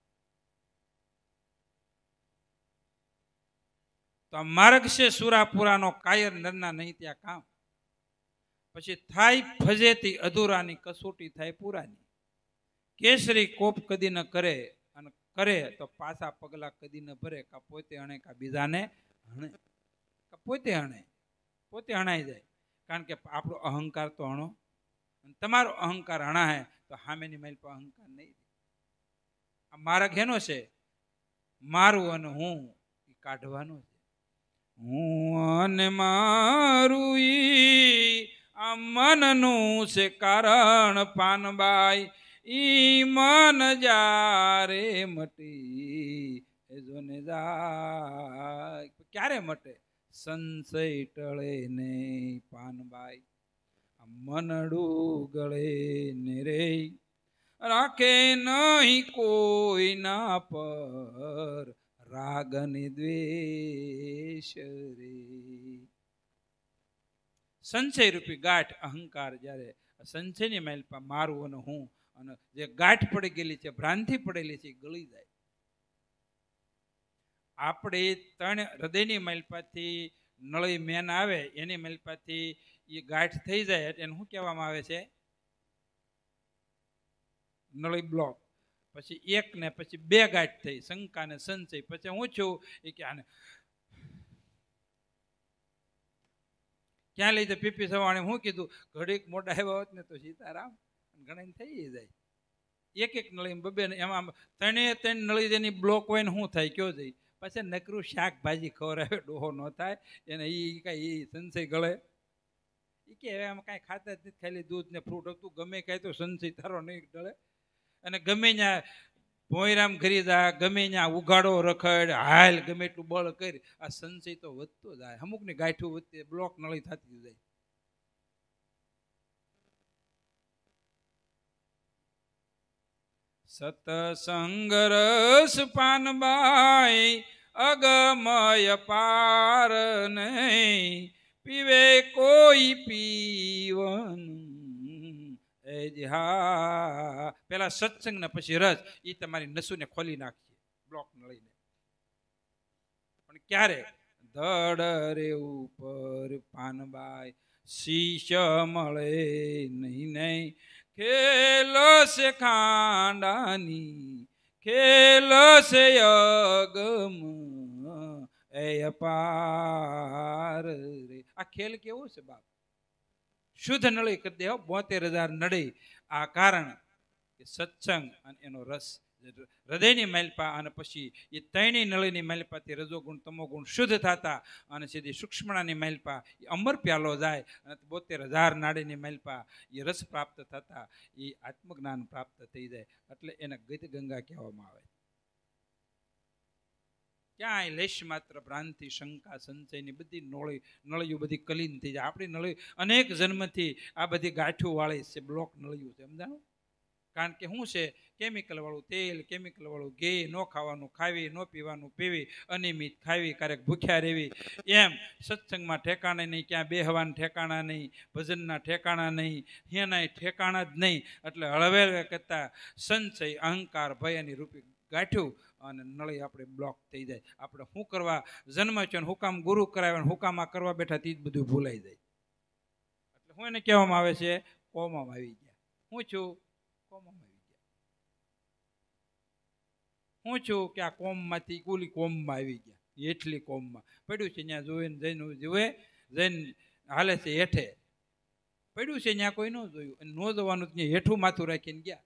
તો આ માર્ગ છે સુરાપુરાનો કાયર નરના નહીં ત્યાં કામ પછી થાય ફજેતી અધૂરાની કસોટી થાય પૂરાની કેસરી કોપ કદી ન કરે અને કરે તો પાછા પગલા કદી ન ભરે કા પોતે હણે કા બીજાને હણે કા પોતે હણે પોતે હણાઈ જાય કારણ કે આપણો અહંકાર તો હણો અને તમારો અહંકાર હણા તો સામેની માઇલ પર અહંકાર નહીં આ મારા ઘેનો છે મારું અને હું એ કાઢવાનું છે હું અને મારું ઈ આ મનનું છે કારણ પાનબાઈ ઈ મન જારે મટી જોને જાય ક્યારે મટે સંશય ટળે ને પાનબાઈ મનડું ગળે ને રે રાખે નહીં કોઈના પર રાગ ને દ્વેષ રે સંચય રૂપી ગાંઠ અહંકાર જ્યારે સંચયની મહેલમાં મારું અને હું અને જે ગાંઠ પડી ગયેલી છે ભ્રાંતિ પડેલી છે ગળી જાય આપણે ત્રણ હૃદયની મહેલપાથી નળી મેન આવે એની મહેલપાથી એ ગાંઠ થઈ જાય એને શું કહેવામાં આવે છે નળી બ્લોક પછી એક ને પછી બે ગાંઠ થઈ શંકા ને સંચય પછી હું છું એ કે આને ક્યાં લઈ તો પીપી સવાણી હું કીધું ઘડીક મોટા આવ્યા હોત ને તો સીતારામ ઘણા થઈ જાય એક એક નળી બબે એમાં ત્રણે ત્રણ નળી જેની બ્લોક હોય ને શું થાય કયો જઈ પછી નકરું શાકભાજી આવે ડોહો ન થાય એને એ કાંઈ એ સંશય ગળે એ કે હવે આમ કાંઈ ખાતા જ નથી ખાલી દૂધ ને ફ્રૂટ હતું ગમે કાંઈ તો સંશય તારો નહીં ગળે અને ગમે ત્યાં ભોયરામ ખરીદા ગમે ત્યાં ઉઘાડો રખડ હાલ ગમે એટલું બળ કરી આ સંશય તો વધતો જાય અમુકની ગાંઠું વધતી બ્લોક નળી થતી જાય સતસંગ રસ પાનબાઈ અગમય પાર નહીં પીવે કોઈ પીવન હા પેલા સત્સંગને પછી રસ એ તમારી નસુને ખોલી નાખીએ બ્લોક લઈને પણ ક્યારે ધડ રે ઉપર પાનબાઈ શીશ મળે નહીં નહીં ખેલો છે ખાંડાની ખેલો છે અગમ એ અપાર રે આ ખેલ કેવો છે બાપ શુદ્ધ નળી કરી દેહો બોતેર હજાર નળી આ કારણ કે સત્સંગ અને એનો રસ હૃદયની મલપા અને પછી એ ત્રણેય નળીની મલપાથી રજોગુણ તમોગુણ શુદ્ધ થતા અને સીધી સૂક્ષ્મણાની મલપા એ અમર પ્યાલો જાય અને બોતેર હજાર નાળીની મલપા એ રસ પ્રાપ્ત થતા એ આત્મજ્ઞાન પ્રાપ્ત થઈ જાય એટલે એને ગીત ગંગા કહેવામાં આવે છે ક્યાંય લેશ માત્ર ભ્રાંતિ શંકા સંચયની બધી નળી નળિયું બધી કલીન થઈ જાય આપણી નળી અનેક જન્મથી આ બધી ગાંઠું વાળી છે બ્લોક નળિયું છે સમજાણું કારણ કે શું છે કેમિકલવાળું તેલ કેમિકલવાળું ઘે ન ખાવાનું ખાવી ન પીવાનું પીવી અનિયમિત ખાવી ક્યારેક ભૂખ્યા રહેવી એમ સત્સંગમાં ઠેકાણે નહીં ક્યાં બેહવાન ઠેકાણા નહીં ભજનના ઠેકાણા નહીં હિયાના ઠેકાણા જ નહીં એટલે હળવેળવે કરતાં સંચય અહંકાર ભય અને રૂપી ગાંઠ્યું અને નળી આપણે બ્લોક થઈ જાય આપણે શું કરવા જન્મ છે ને હુકામ ગુરુ કરાવે ને આ કરવા બેઠા તે જ બધું ભૂલાઈ જાય એટલે હું એને કહેવામાં આવે છે કોમામાં આવી ગયા હું છું કોમામાં આવી ગયા હું છું કે આ કોમમાંથી કુલી કોમમાં આવી ગયા એટલી કોમમાં પડ્યું છે ત્યાં જોઈને જઈને જુએ જઈને હાલે છે હેઠે પડ્યું છે ત્યાં કોઈ ન જોયું અને ન જોવાનું ત્યાં હેઠું માથું રાખીને ગયા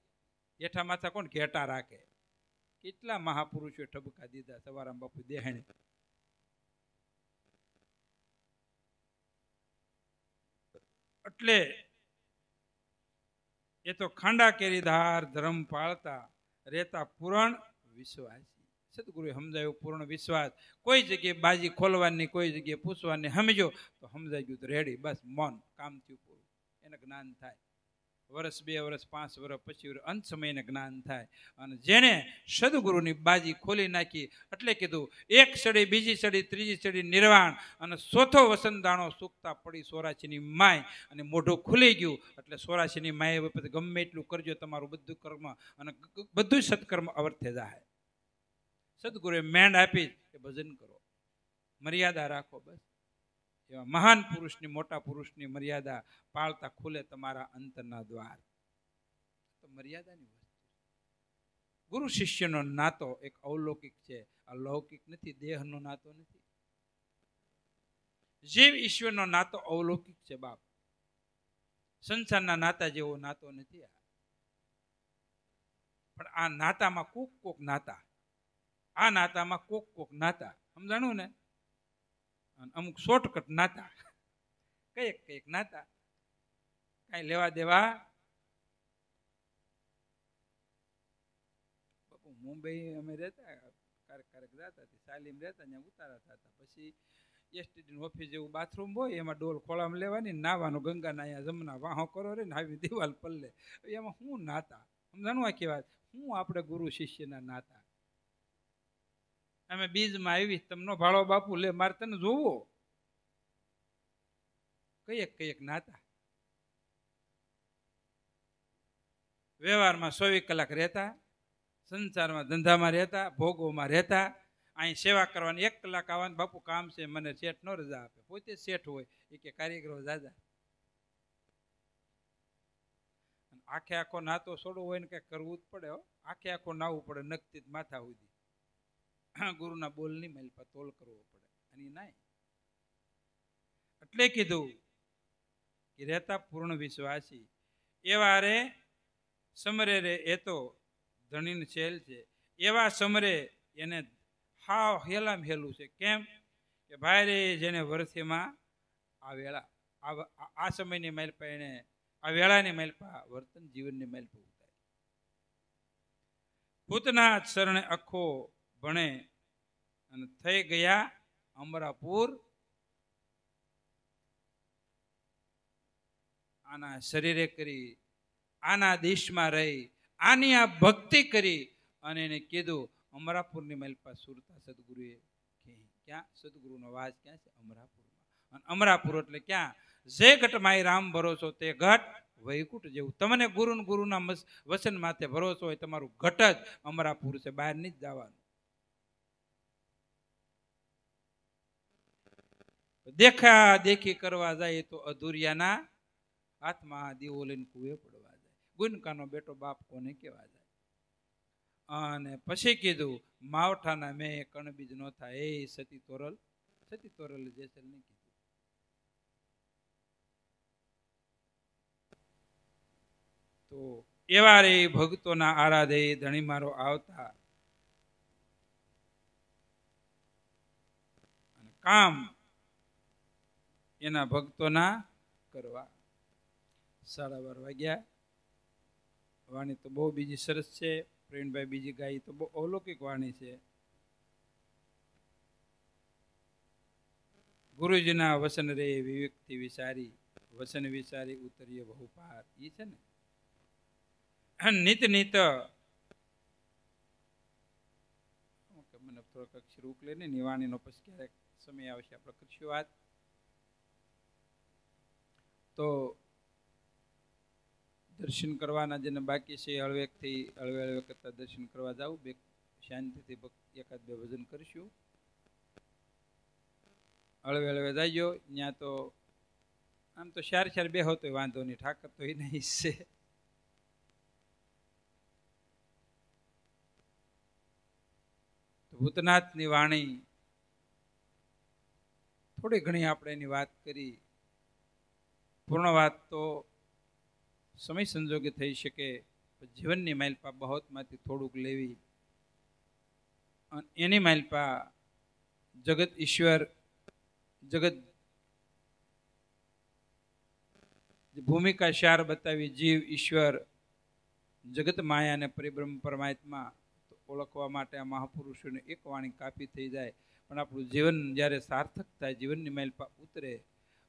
હેઠા માથા કોણ ઘેટા રાખે કેટલા મહાપુરુષો ઠબકા દીધા સવારામ બાપુ દેહણે એટલે એ તો ખાંડા કેરીધાર ધર્મ પાળતા રહેતા પૂરણ વિશ્વાસી સદગુરુએ સમજાયો પૂર્ણ વિશ્વાસ કોઈ જગ્યાએ બાજી ખોલવાની કોઈ જગ્યાએ પૂછવાની સમજો તો સમજાઈ ગયું રેડી બસ મન કામથી પૂરું એને જ્ઞાન થાય વર્ષ બે વર્ષ પાંચ વર્ષ પછી અંત સમયને જ્ઞાન થાય અને જેણે સદગુરુની બાજી ખોલી નાખી એટલે કીધું એક સડી બીજી સડી ત્રીજી સડી નિર્વાણ અને ચોથો વસંત દાણો સૂકતા પડી સોરાશીની માય અને મોઢું ખુલી ગયું એટલે સોરાશીની માએ વખત ગમે એટલું કરજો તમારું બધું કર્મ અને બધું સત્કર્મ અવર્થે જાય સદગુરુએ મેન્ડ આપી એ ભજન કરો મર્યાદા રાખો બસ એવા મહાન પુરુષની મોટા પુરુષની મર્યાદા પાળતા ખુલે તમારા અંતરના દ્વાર તો મર્યાદાની વસ્તુ ગુરુ શિષ્યનો નાતો એક અવલૌકિક છે અલૌકિક નથી દેહનો નાતો નથી જીવ ઈશ્વરનો નાતો અવલૌકિક છે બાપ સંસારના નાતા જેવો નાતો નથી આ પણ આ નાતામાં કોક કોક નાતા આ નાતામાં કોક કોક નાતા સમજાણું ને અને અમુક શોર્ટકટ નાતા કંઈક કંઈક નાતા કાંઈ લેવા દેવા બાપુ મુંબઈ અમે રહેતા ક્યારેક ક્યારેક જતા હતી તાલીમ રહેતા ત્યાં ઉતારા હતા પછી એસટીડીની ઓફિસ જેવું બાથરૂમ હોય એમાં ડોલ ખોળામાં લેવાની નાવાનું ગંગાના અહીંયા જમના વાહો કરો રે ને આવી દિવાલ પલ્લે એમાં હું નાતા સમજાણું આ કહેવાય હું આપણે ગુરુ શિષ્યના નાતા અમે બીજમાં આવી તમનો ભાળો બાપુ લે મારે તને જોવો કયેક કયેક નાતા વ્યવહારમાં ચોવીસ કલાક રહેતા સંસારમાં ધંધામાં રહેતા ભોગોમાં રહેતા અહીં સેવા કરવાની એક કલાક આવવાનું બાપુ કામ છે મને શેઠ નો રજા આપે પોતે શેઠ હોય એ કે કાર્યક્રમ દાદા આખે આખો નાતો છોડવો હોય ને કંઈક કરવું જ પડે આખે આખો નાવું પડે નક્કી જ માથા ઉદી ગુરુના બોલની મહેલ પતોલ કરવો પડે અને ના એટલે કીધું કે રહેતા પૂર્ણ વિશ્વાસી એવા રે સમરે રે એ તો ધણીન છેલ છે એવા સમરે એને હાવ હેલામ હેલું છે કેમ કે ભાઈ રે જેને વર્ષીમાં આ વેળા આ સમયની મહેલ પર એને આ વેળાની મહેલ પર વર્તન જીવનની મહેલ પર ઉતારી પૂતના શરણે અખો ભણે અને થઈ ગયા અમરાપુર આના શરીરે કરી આના દેશમાં રહી આની આ ભક્તિ કરી અને એને કીધું અમરાપુરની મલપા સુરતા સદગુરુએ ક્યાં સદગુરુનો વાસ ક્યાં છે અમરાપુરમાં અને અમરાપુર એટલે ક્યાં જે ઘટમાં રામ ભરોસો તે ઘટ વૈકુટ જેવું તમને ગુરુ ગુરુના વસન માથે ભરોસો હોય તમારું ઘટ જ અમરાપુર છે બહાર નહીં જ જવાનું દેખા દેખી કરવા જાય તો અધુરિયાના હાથમાં દીવો લઈને કુએ પડવા જાય ગુનકાનો બેટો બાપ કોને કહેવા જાય અને પછી કીધું માવઠાના મેં કણબીજ નો થાય એ સતી તોરલ સતી તોરલ જેસલ ને કીધું તો એવા રે ભક્તોના આરાધે ધણીમારો આવતા કામ એના ભક્તોના કરવા સાડા બાર વાગ્યા વાણી તો બહુ બીજી સરસ છે પ્રવીણભાઈ બીજી ગાય તો બહુ અવલૌકિક વાણી છે ગુરુજીના વસન રે વિવેકથી વિચારી વસન વિચારી ઉતરીએ બહુ એ છે ને નિત નિત મને થોડોક અક્ષર ઉકલે ને નિવાણીનો પછી ક્યારેક સમય આવશે આપણે કરશું વાત તો દર્શન કરવાના જેને બાકી છે હળવેકથી હળવે હળવે કરતા દર્શન કરવા જાવ બે શાંતિથી એકાદ બે ભજન કરીશું હળવે હળવે જાયજો ત્યાં તો આમ તો ચાર ચાર બે હોતો વાંધો નહીં ઠાકર તો એ નહીં છે ભૂતનાથની વાણી થોડી ઘણી આપણે એની વાત કરી પૂર્ણ વાત તો સમય સંજોગે થઈ શકે જીવનની માઇલપા બહોતમાંથી થોડુંક લેવી અને એની માઇલપા જગત ઈશ્વર જગત ભૂમિકા શાર બતાવી જીવ ઈશ્વર જગત માયા અને પરિબ્રહ્મ પરમાત્મા ઓળખવા માટે આ મહાપુરુષોને એક વાણી કાપી થઈ જાય પણ આપણું જીવન જ્યારે સાર્થક થાય જીવનની માઇલપા ઉતરે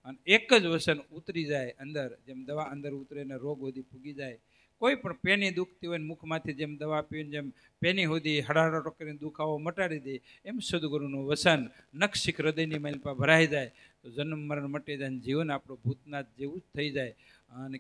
અને એક જ વસન ઉતરી જાય અંદર જેમ દવા અંદર ઉતરે ને રોગ સુધી ફૂગી જાય કોઈ પણ પેની દુખતી હોય ને મુખમાંથી જેમ દવા પીને જેમ પેની હોદી હડાડો કરીને દુખાવો મટાડી દે એમ સદગુરુનું વસન નક્ષિક હૃદયની માલિપા ભરાઈ જાય તો જન્મ મરણ મટી જાય જીવન આપણું ભૂતનાથ જેવું જ થઈ જાય અને